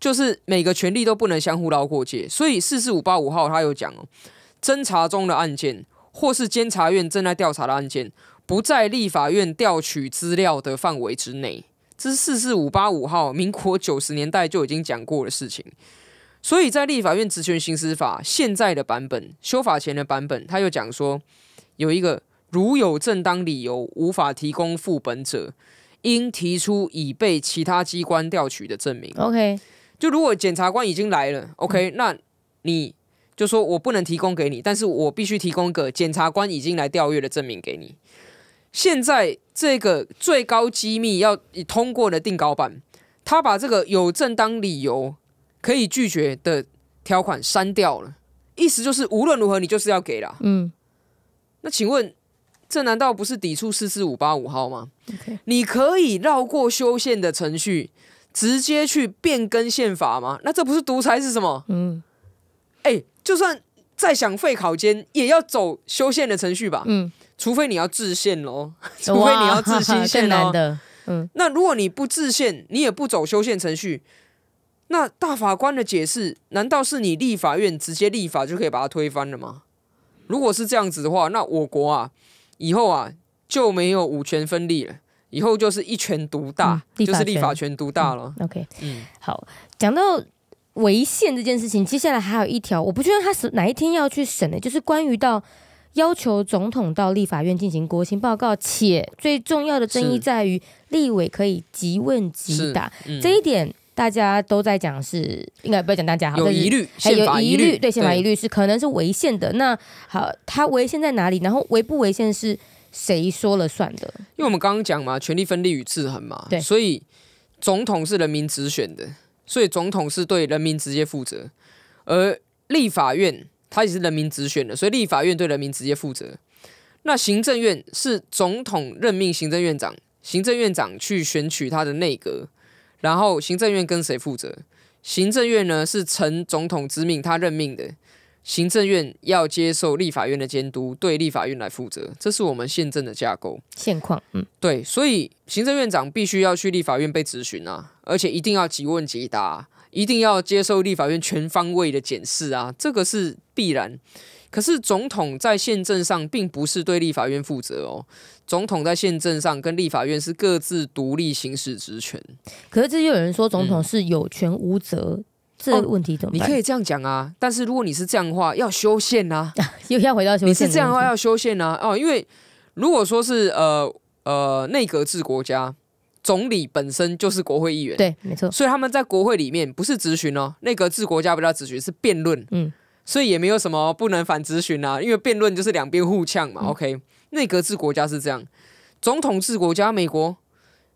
就是每个权利都不能相互捞过界。所以四四五八五号他有讲哦，侦查中的案件或是监察院正在调查的案件，不在立法院调取资料的范围之内。这是四四五八五号，民国九十年代就已经讲过的事情。所以在立法院职权行使法现在的版本修法前的版本，他又讲说，有一个如有正当理由无法提供副本者，应提出已被其他机关调取的证明。OK，就如果检察官已经来了，OK，那你就说我不能提供给你，但是我必须提供个检察官已经来调阅的证明给你。现在这个最高机密要已通过的定稿版，他把这个有正当理由可以拒绝的条款删掉了，意思就是无论如何你就是要给了。嗯，那请问这难道不是抵触四四五八五号吗？你可以绕过修宪的程序，直接去变更宪法吗？那这不是独裁是什么？嗯，哎，就算再想废考监，也要走修宪的程序吧？嗯。除非你要自宪喽，除非你要自新宪喽。嗯，那如果你不自宪，你也不走修宪程序，那大法官的解释难道是你立法院直接立法就可以把它推翻了吗？如果是这样子的话，那我国啊以后啊就没有五权分立了，以后就是一权独大，就是立法权独大了。OK，嗯，好，讲到违宪这件事情，接下来还有一条，我不确定他是哪一天要去审的，就是关于到。要求总统到立法院进行国情报告，且最重要的争议在于，立委可以即问即答，这一点大家都在讲，是应该不要讲大家有疑虑，还有疑虑，对宪法疑虑是可能是违宪的。那好，它违宪在哪里？然后违不违宪是谁说了算的？因为我们刚刚讲嘛，权力分立与制衡嘛，对，所以总统是人民直选的，所以总统是对人民直接负责，而立法院。它也是人民直选的，所以立法院对人民直接负责。那行政院是总统任命行政院长，行政院长去选取他的内阁，然后行政院跟谁负责？行政院呢是承总统之命，他任命的。行政院要接受立法院的监督，对立法院来负责。这是我们宪政的架构、现况。嗯，对，所以行政院长必须要去立法院被质询啊，而且一定要即问即答。一定要接受立法院全方位的检视啊，这个是必然。可是总统在宪政上并不是对立法院负责哦，总统在宪政上跟立法院是各自独立行使职权。可是这又有人说总统是有权无责，这问题怎么？你可以这样讲啊，但是如果你是这样的话，要修宪啊，又要回到修宪。你是这样的话要修宪啊？哦，因为如果说是呃呃内阁制国家。总理本身就是国会议员，对，没错，所以他们在国会里面不是质询哦，内阁制国家不叫质询，是辩论，嗯，所以也没有什么不能反质询啊，因为辩论就是两边互呛嘛。OK，内阁制国家是这样，总统制国家，美国，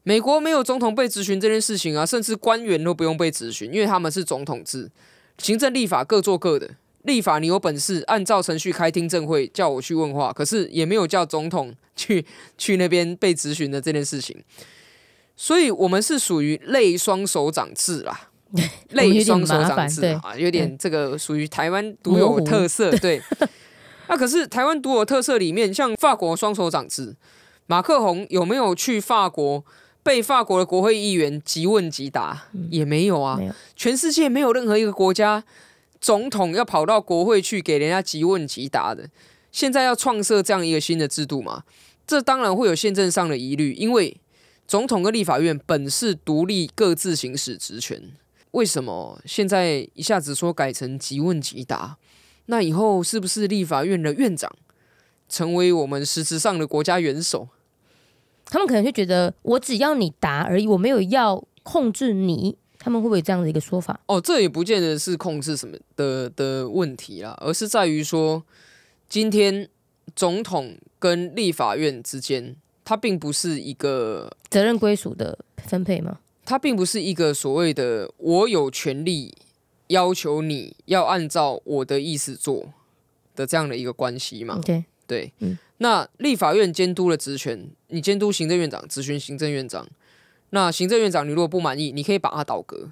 美国没有总统被质询这件事情啊，甚至官员都不用被质询，因为他们是总统制，行政立法各做各的，立法你有本事按照程序开听证会叫我去问话，可是也没有叫总统去去那边被质询的这件事情。所以，我们是属于类双手掌制啦，类双手掌制啊，有点这个属于台湾独有特色。对，那 可是台湾独有特色里面，像法国双手掌制，马克宏有没有去法国被法国的国会议员即问即答？也没有啊，全世界没有任何一个国家总统要跑到国会去给人家即问即答的。现在要创设这样一个新的制度嘛？这当然会有宪政上的疑虑，因为。总统跟立法院本是独立各自行使职权，为什么现在一下子说改成即问即答？那以后是不是立法院的院长成为我们实质上的国家元首？他们可能就觉得我只要你答而已，我没有要控制你。他们会不会这样的一个说法？哦，这也不见得是控制什么的的问题啦，而是在于说，今天总统跟立法院之间，它并不是一个。责任归属的分配吗？它并不是一个所谓的“我有权利要求你要按照我的意思做的这样的一个关系嘛？对，那立法院监督的职权，你监督行政院长，咨询行政院长。那行政院长你如果不满意，你可以把他倒戈，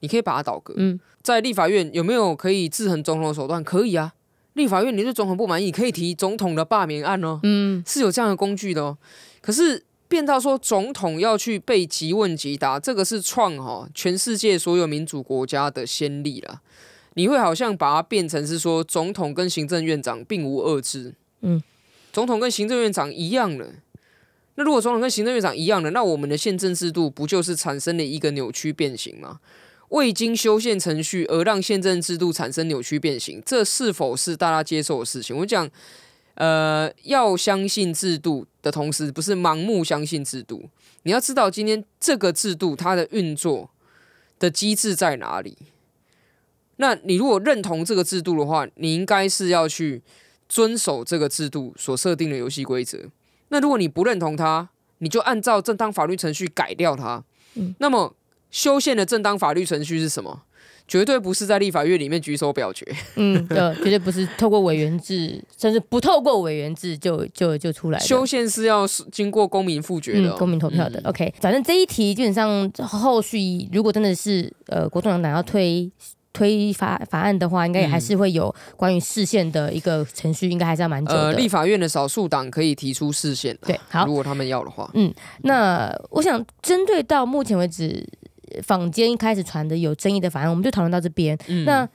你可以把他倒戈。嗯，在立法院有没有可以制衡总统的手段？可以啊，立法院你对总统不满意，可以提总统的罢免案哦。嗯，是有这样的工具的哦。可是。变到说总统要去被即问即答，这个是创哈全世界所有民主国家的先例了。你会好像把它变成是说总统跟行政院长并无二致，嗯，总统跟行政院长一样的。那如果总统跟行政院长一样的，那我们的宪政制度不就是产生了一个扭曲变形吗？未经修宪程序而让宪政制度产生扭曲变形，这是否是大家接受的事情？我讲，呃，要相信制度。的同时，不是盲目相信制度。你要知道，今天这个制度它的运作的机制在哪里。那你如果认同这个制度的话，你应该是要去遵守这个制度所设定的游戏规则。那如果你不认同它，你就按照正当法律程序改掉它。嗯，那么修宪的正当法律程序是什么？绝对不是在立法院里面举手表决，嗯，对，绝对不是透过委员制，甚至不透过委员制就就就出来了。修宪是要经过公民复决的，公民投票的。OK，反正这一题基本上后续如果真的是呃国动党党要推推法法案的话，应该还是会有关于释宪的一个程序，应该还是要蛮久的。呃，立法院的少数党可以提出释宪，对，好，如果他们要的话。嗯，那我想针对到目前为止。坊间一开始传的有争议的法案，我们就讨论到这边。那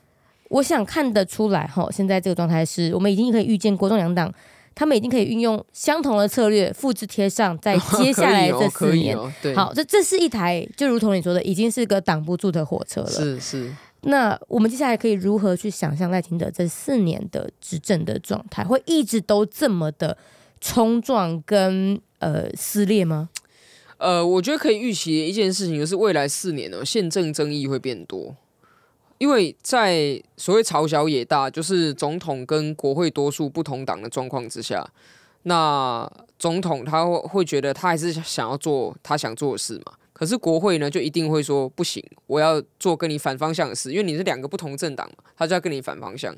我想看得出来，哈，现在这个状态是我们已经可以预见，国中两党他们已经可以运用相同的策略，复制贴上，在接下来这四年。对，好，这这是一台，就如同你说的，已经是一个挡不住的火车了。是是。那我们接下来可以如何去想象赖清德这四年的执政的状态，会一直都这么的冲撞跟呃撕裂吗？呃，我觉得可以预期一件事情，就是未来四年呢，宪政争议会变多，因为在所谓朝小野大，就是总统跟国会多数不同党的状况之下，那总统他会觉得他还是想要做他想做的事嘛，可是国会呢就一定会说不行，我要做跟你反方向的事，因为你是两个不同政党嘛，他就要跟你反方向，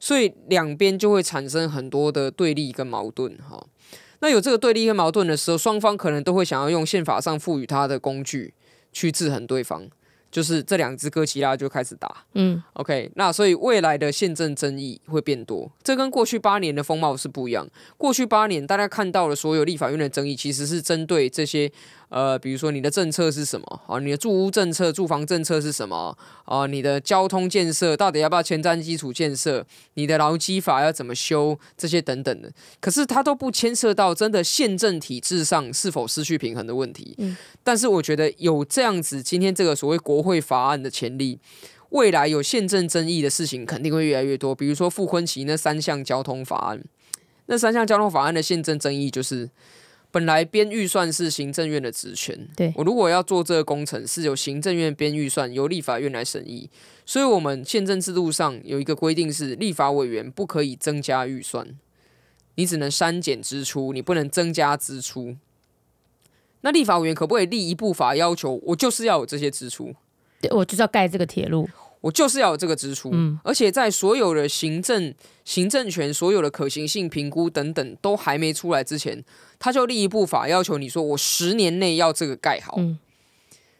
所以两边就会产生很多的对立跟矛盾，哈。那有这个对立和矛盾的时候，双方可能都会想要用宪法上赋予他的工具去制衡对方，就是这两只哥吉拉就开始打。嗯，OK，那所以未来的宪政争议会变多，这跟过去八年的风貌是不一样。过去八年大家看到的所有立法院的争议，其实是针对这些。呃，比如说你的政策是什么啊？你的住屋政策、住房政策是什么啊？你的交通建设到底要不要前瞻基础建设？你的劳基法要怎么修？这些等等的，可是它都不牵涉到真的宪政体制上是否失去平衡的问题。嗯，但是我觉得有这样子，今天这个所谓国会法案的潜力，未来有宪政争议的事情肯定会越来越多。比如说，傅昆萁那三项交通法案，那三项交通法案的宪政争议就是。本来编预算是行政院的职权。对我如果要做这个工程，是由行政院编预算，由立法院来审议。所以，我们宪政制度上有一个规定是，立法委员不可以增加预算，你只能删减支出，你不能增加支出。那立法委员可不可以立一部法，要求我就是要有这些支出？对我就是要盖这个铁路。我就是要有这个支出，而且在所有的行政行政权、所有的可行性评估等等都还没出来之前，他就立一部法要求你说我十年内要这个盖好。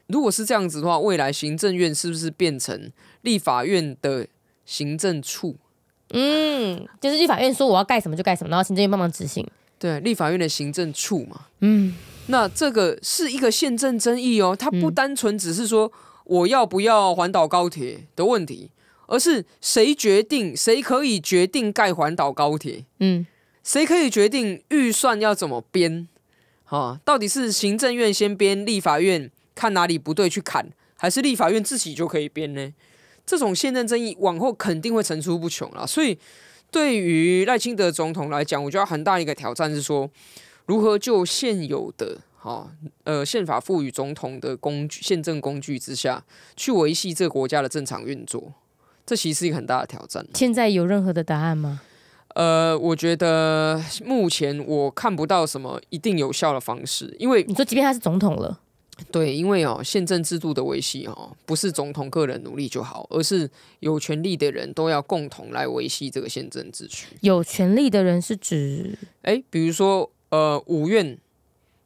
如果是这样子的话，未来行政院是不是变成立法院的行政处？嗯，就是立法院说我要盖什么就盖什么，然后行政院帮忙执行。对，立法院的行政处嘛。嗯，那这个是一个宪政争议哦，它不单纯只是说。我要不要环岛高铁的问题，而是谁决定，谁可以决定盖环岛高铁？嗯，谁可以决定预算要怎么编？啊，到底是行政院先编，立法院看哪里不对去砍，还是立法院自己就可以编呢？这种现任争议往后肯定会层出不穷了。所以，对于赖清德总统来讲，我觉得很大一个挑战是说，如何就现有的。哦、呃，宪法赋予总统的工具，宪政工具之下去维系这个国家的正常运作，这其实是一个很大的挑战。现在有任何的答案吗？呃，我觉得目前我看不到什么一定有效的方式，因为你说，即便他是总统了，对，因为哦，宪政制度的维系哦，不是总统个人努力就好，而是有权力的人都要共同来维系这个宪政秩序。有权力的人是指，哎，比如说，呃，五院。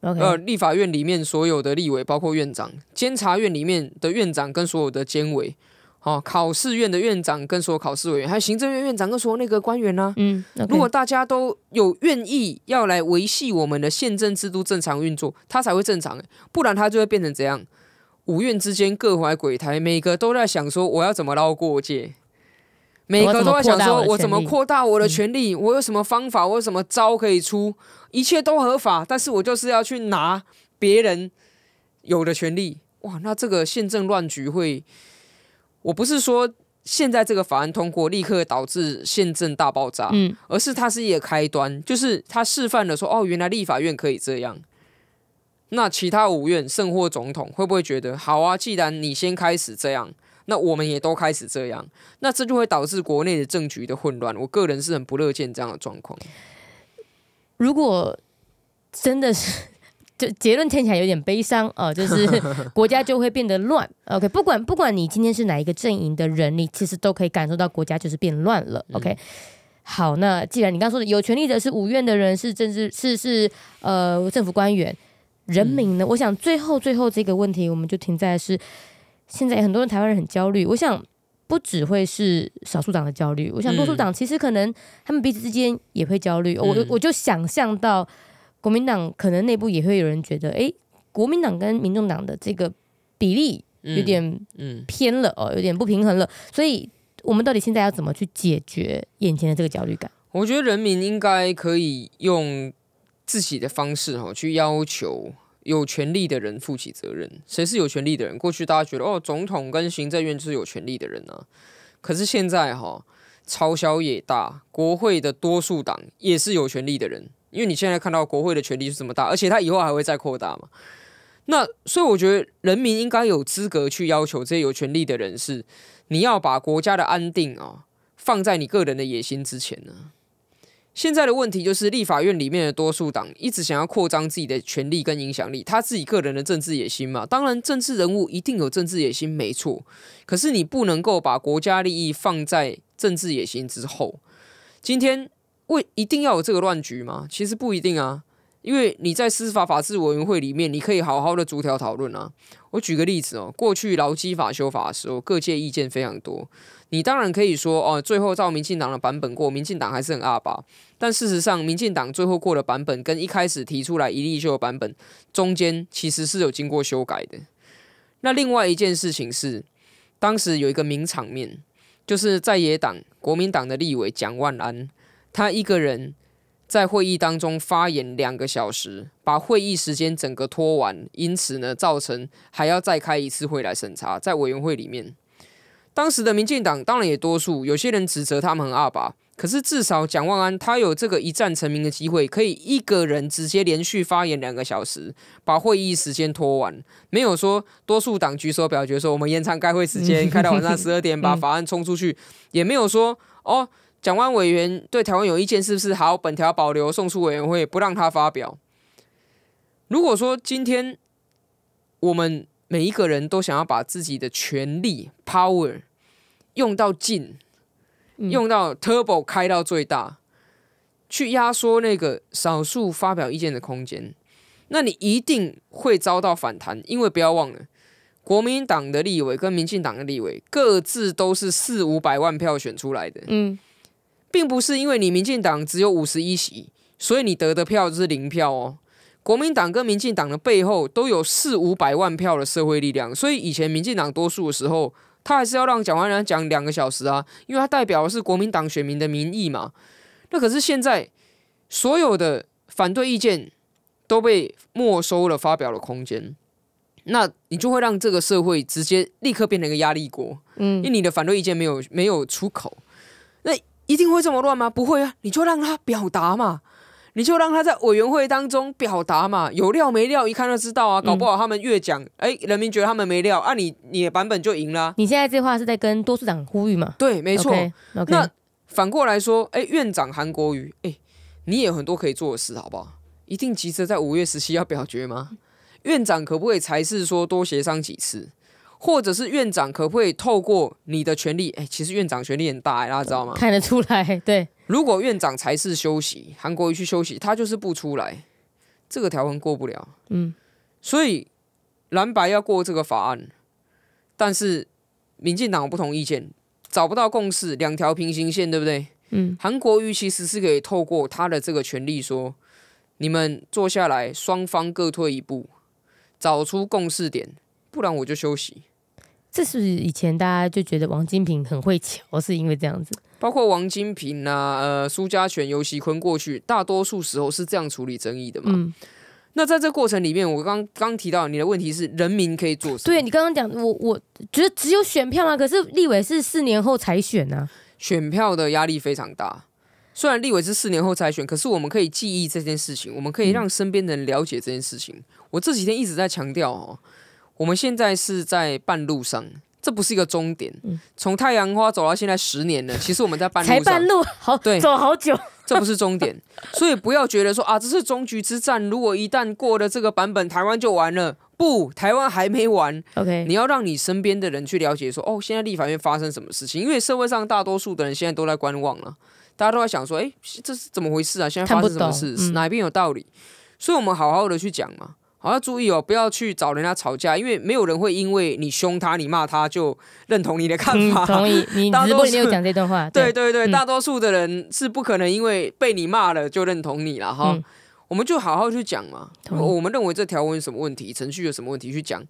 呃，立法院里面所有的立委，包括院长；监察院里面的院长跟所有的监委，哦，考试院的院长跟所有考试委员，还有行政院院长跟所有那个官员呢。嗯，如果大家都有愿意要来维系我们的宪政制度正常运作，它才会正常；不然它就会变成怎样？五院之间各怀鬼胎，每个都在想说我要怎么捞过界。每个都在想说，我怎么扩大我的权利？我有什么方法？我有什么招可以出？一切都合法，但是我就是要去拿别人有的权利。哇，那这个宪政乱局会……我不是说现在这个法案通过立刻导致宪政大爆炸，嗯，而是它是一个开端，就是它示范了说，哦，原来立法院可以这样。那其他五院、胜或总统会不会觉得好啊？既然你先开始这样。那我们也都开始这样，那这就会导致国内的政局的混乱。我个人是很不乐见这样的状况。如果真的是，这结论听起来有点悲伤啊，就是 国家就会变得乱。OK，不管不管你今天是哪一个阵营的人，你其实都可以感受到国家就是变乱了。OK，好，那既然你刚说的有权利的是五院的人，是政治是是呃政府官员，人民呢？我想最后最后这个问题，我们就停在是。现在很多人台湾人很焦虑，我想不只会是少数党的焦虑，我想多数党其实可能他们彼此之间也会焦虑。我我就想象到国民党可能内部也会有人觉得，哎，国民党跟民众党的这个比例有点偏了哦，有点不平衡了，所以我们到底现在要怎么去解决眼前的这个焦虑感？我觉得人民应该可以用自己的方式哈去要求。有权力的人负起责任。谁是有权力的人？过去大家觉得哦，总统跟行政院就是有权力的人啊。可是现在哈，超小也大，国会的多数党也是有权力的人。因为你现在看到国会的权力是这么大，而且他以后还会再扩大嘛。那所以我觉得人民应该有资格去要求这些有权力的人士，你要把国家的安定啊放在你个人的野心之前呢。现在的问题就是，立法院里面的多数党一直想要扩张自己的权力跟影响力，他自己个人的政治野心嘛。当然，政治人物一定有政治野心，没错。可是你不能够把国家利益放在政治野心之后。今天为一定要有这个乱局吗？其实不一定啊，因为你在司法法制委员会里面，你可以好好的逐条讨论啊。我举个例子哦，过去劳基法修法的时，候，各界意见非常多，你当然可以说哦，最后照民进党的版本过，民进党还是很阿巴。但事实上，民进党最后过的版本跟一开始提出来一例秀的版本中间其实是有经过修改的。那另外一件事情是，当时有一个名场面，就是在野党国民党的立委蒋万安，他一个人在会议当中发言两个小时，把会议时间整个拖完，因此呢，造成还要再开一次会来审查，在委员会里面，当时的民进党当然也多数，有些人指责他们很二把。可是至少蒋万安他有这个一战成名的机会，可以一个人直接连续发言两个小时，把会议时间拖完。没有说多数党举手表决说我们延长开会时间，开到晚上 十二点把法案冲出去，也没有说哦，蒋万委员对台湾有意见是不是？好，本条保留送出委员会，不让他发表。如果说今天我们每一个人都想要把自己的权力 power 用到尽。用到 turbo 开到最大，去压缩那个少数发表意见的空间，那你一定会遭到反弹。因为不要忘了，国民党的立委跟民进党的立委各自都是四五百万票选出来的，嗯，并不是因为你民进党只有五十一席，所以你得的票是零票哦。国民党跟民进党的背后都有四五百万票的社会力量，所以以前民进党多数的时候。他还是要让蒋万人讲两个小时啊，因为他代表的是国民党选民的民意嘛。那可是现在所有的反对意见都被没收了，发表了空间，那你就会让这个社会直接立刻变成一个压力锅，嗯，因为你的反对意见没有没有出口，那一定会这么乱吗？不会啊，你就让他表达嘛。你就让他在委员会当中表达嘛，有料没料一看就知道啊。搞不好他们越讲，哎，人民觉得他们没料，啊你你的版本就赢了。你现在这话是在跟多数长呼吁吗？对，没错。那反过来说，哎，院长韩国瑜，哎，你也有很多可以做的事，好不好？一定急着在五月十七要表决吗？院长可不可以才是说多协商几次，或者是院长可不可以透过你的权利？哎，其实院长权力很大，大家知道吗？看得出来，对。如果院长才是休息，韩国瑜去休息，他就是不出来，这个条文过不了。嗯，所以蓝白要过这个法案，但是民进党不同意见，找不到共识，两条平行线，对不对？嗯，韩国瑜其实是可以透过他的这个权利说，你们坐下来，双方各退一步，找出共识点，不然我就休息。这是以前大家就觉得王金平很会调，是因为这样子。包括王金平啊、呃，苏家权、尤锡坤过去，大多数时候是这样处理争议的嘛。那在这过程里面，我刚刚提到你的问题是，人民可以做什么？对你刚刚讲，我我觉得只有选票吗？可是立委是四年后才选啊，选票的压力非常大。虽然立委是四年后才选，可是我们可以记忆这件事情，我们可以让身边人了解这件事情。我这几天一直在强调哦，我们现在是在半路上。这不是一个终点，从太阳花走到现在十年了。其实我们在半路上，才半路好对，走好久。这不是终点，所以不要觉得说啊，这是终局之战。如果一旦过了这个版本，台湾就完了。不，台湾还没完。OK，你要让你身边的人去了解说，哦，现在立法院发生什么事情？因为社会上大多数的人现在都在观望了，大家都在想说，哎，这是怎么回事啊？现在发生什么事？哪一边有道理？所以我们好好的去讲嘛。好要注意哦，不要去找人家吵架，因为没有人会因为你凶他、你骂他就认同你的看法。同意，大多数没有讲这段话。对对对，大多数的人是不可能因为被你骂了就认同你了哈。我们就好好去讲嘛。我们认为这条文有什么问题，程序有什么问题去讲。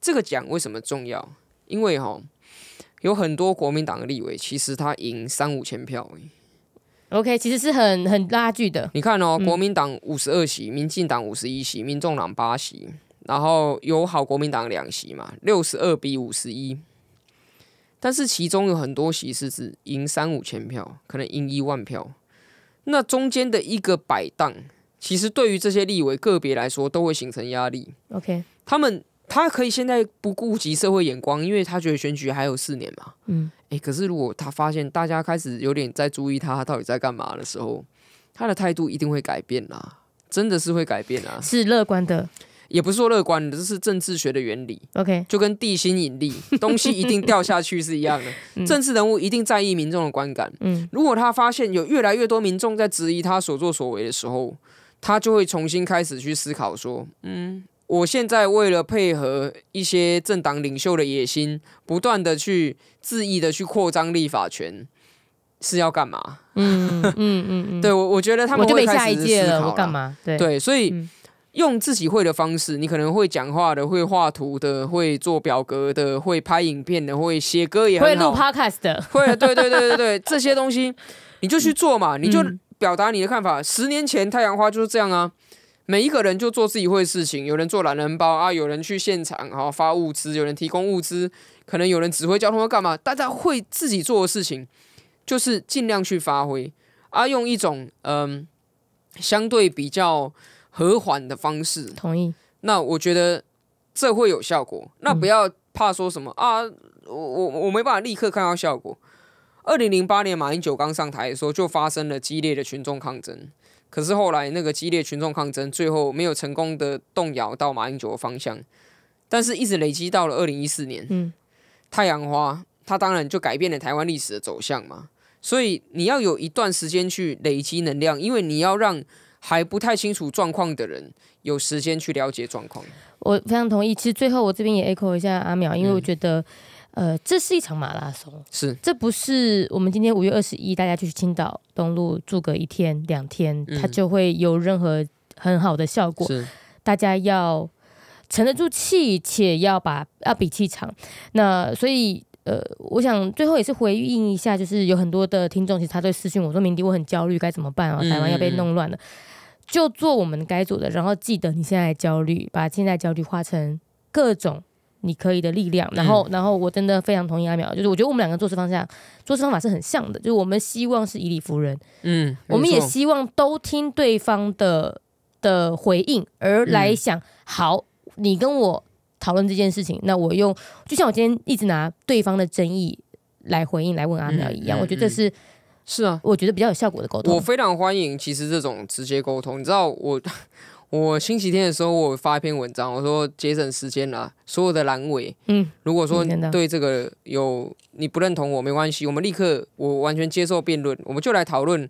这个讲为什么重要？因为哈，有很多国民党的立委，其实他赢三五千票。OK，其实是很很拉锯的。你看哦，国民党五十二席，民进党五十一席，民众党八席，然后友好国民党两席嘛，六十二比五十一。但是其中有很多席是只赢三五千票，可能赢一万票。那中间的一个摆荡，其实对于这些立委个别来说，都会形成压力。OK，他们。他可以现在不顾及社会眼光，因为他觉得选举还有四年嘛。嗯，哎，可是如果他发现大家开始有点在注意他到底在干嘛的时候，他的态度一定会改变啦，真的是会改变啊，是乐观的，也不是说乐观的，这是政治学的原理。OK，就跟地心引力，东西一定掉下去是一样的。政治人物一定在意民众的观感。嗯，如果他发现有越来越多民众在质疑他所作所为的时候，他就会重新开始去思考说，嗯。我现在为了配合一些政党领袖的野心，不断的去恣意的去扩张立法权，是要干嘛？嗯嗯嗯嗯，对我我觉得他们就开下一考我干嘛？对对，所以用自己会的方式，你可能会讲话的，会画图的，会做表格的，会拍影片的，会写歌也，会录 Podcast 的，会，对对对对 对，这些东西你就去做嘛，你就表达你的看法。十年前太阳花就是这样啊。每一个人就做自己会的事情，有人做懒人包啊，有人去现场啊发物资，有人提供物资，可能有人指挥交通要干嘛，大家会自己做的事情，就是尽量去发挥啊，用一种嗯相对比较和缓的方式。同意。那我觉得这会有效果，那不要怕说什么啊，我我我没办法立刻看到效果。二零零八年马英九刚上台的候，就发生了激烈的群众抗争。可是后来那个激烈群众抗争，最后没有成功的动摇到马英九的方向，但是一直累积到了二零一四年，嗯，太阳花，它当然就改变了台湾历史的走向嘛。所以你要有一段时间去累积能量，因为你要让还不太清楚状况的人有时间去了解状况。我非常同意。其实最后我这边也 echo 一下阿淼，因为我觉得。呃，这是一场马拉松，是，这不是我们今天五月二十一大家去青岛东路住个一天两天，它就会有任何很好的效果。是，大家要沉得住气，且要把要比气场。那所以，呃，我想最后也是回应一下，就是有很多的听众其实他在私信我说：“明迪，我很焦虑，该怎么办啊？台湾要被弄乱了，就做我们该做的，然后记得你现在焦虑，把现在焦虑化成各种。”你可以的力量，然后，然后我真的非常同意阿淼，就是我觉得我们两个做事方向、做事方法是很像的，就是我们希望是以理服人，嗯，我们也希望都听对方的的回应而来想，好，你跟我讨论这件事情，那我用就像我今天一直拿对方的争议来回应、来问阿淼一样，我觉得这是是啊，我觉得比较有效果的沟通，我非常欢迎。其实这种直接沟通，你知道我。我星期天的时候，我发一篇文章，我说节省时间啦，所有的阑尾。嗯，如果说对这个有你不认同，我没关系，我们立刻我完全接受辩论，我们就来讨论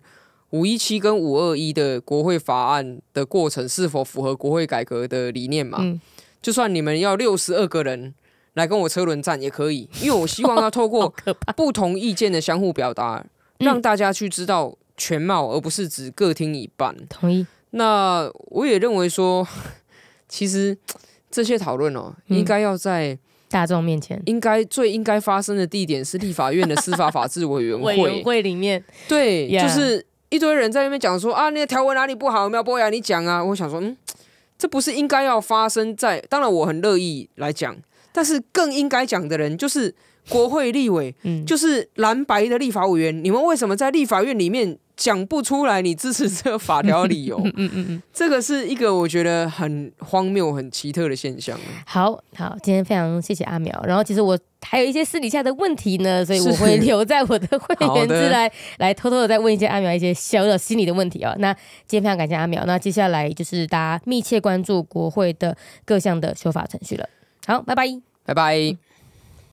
五一七跟五二一的国会法案的过程是否符合国会改革的理念嘛？嗯，就算你们要六十二个人来跟我车轮战也可以，因为我希望要透过 不同意见的相互表达，让大家去知道全貌，而不是只各听一半。同意。那我也认为说，其实这些讨论哦，应该要在大众面前，应该最应该发生的地点是立法院的司法法制委员会委员会里面。对，就是一堆人在那边讲说啊，那个条文哪里不好？苗博雅，你讲啊！我想说，嗯，这不是应该要发生在……当然，我很乐意来讲，但是更应该讲的人就是国会立委，嗯，就是蓝白的立法委员，你们为什么在立法院里面？讲不出来，你支持这个法条理由，嗯嗯嗯，这个是一个我觉得很荒谬、很奇特的现象。好好，今天非常谢谢阿苗，然后其实我还有一些私底下的问题呢，所以我会留在我的会员之来来偷偷的再问一些阿苗一些小小心理的问题哦。那今天非常感谢阿苗，那接下来就是大家密切关注国会的各项的修法程序了。好，拜拜，拜拜。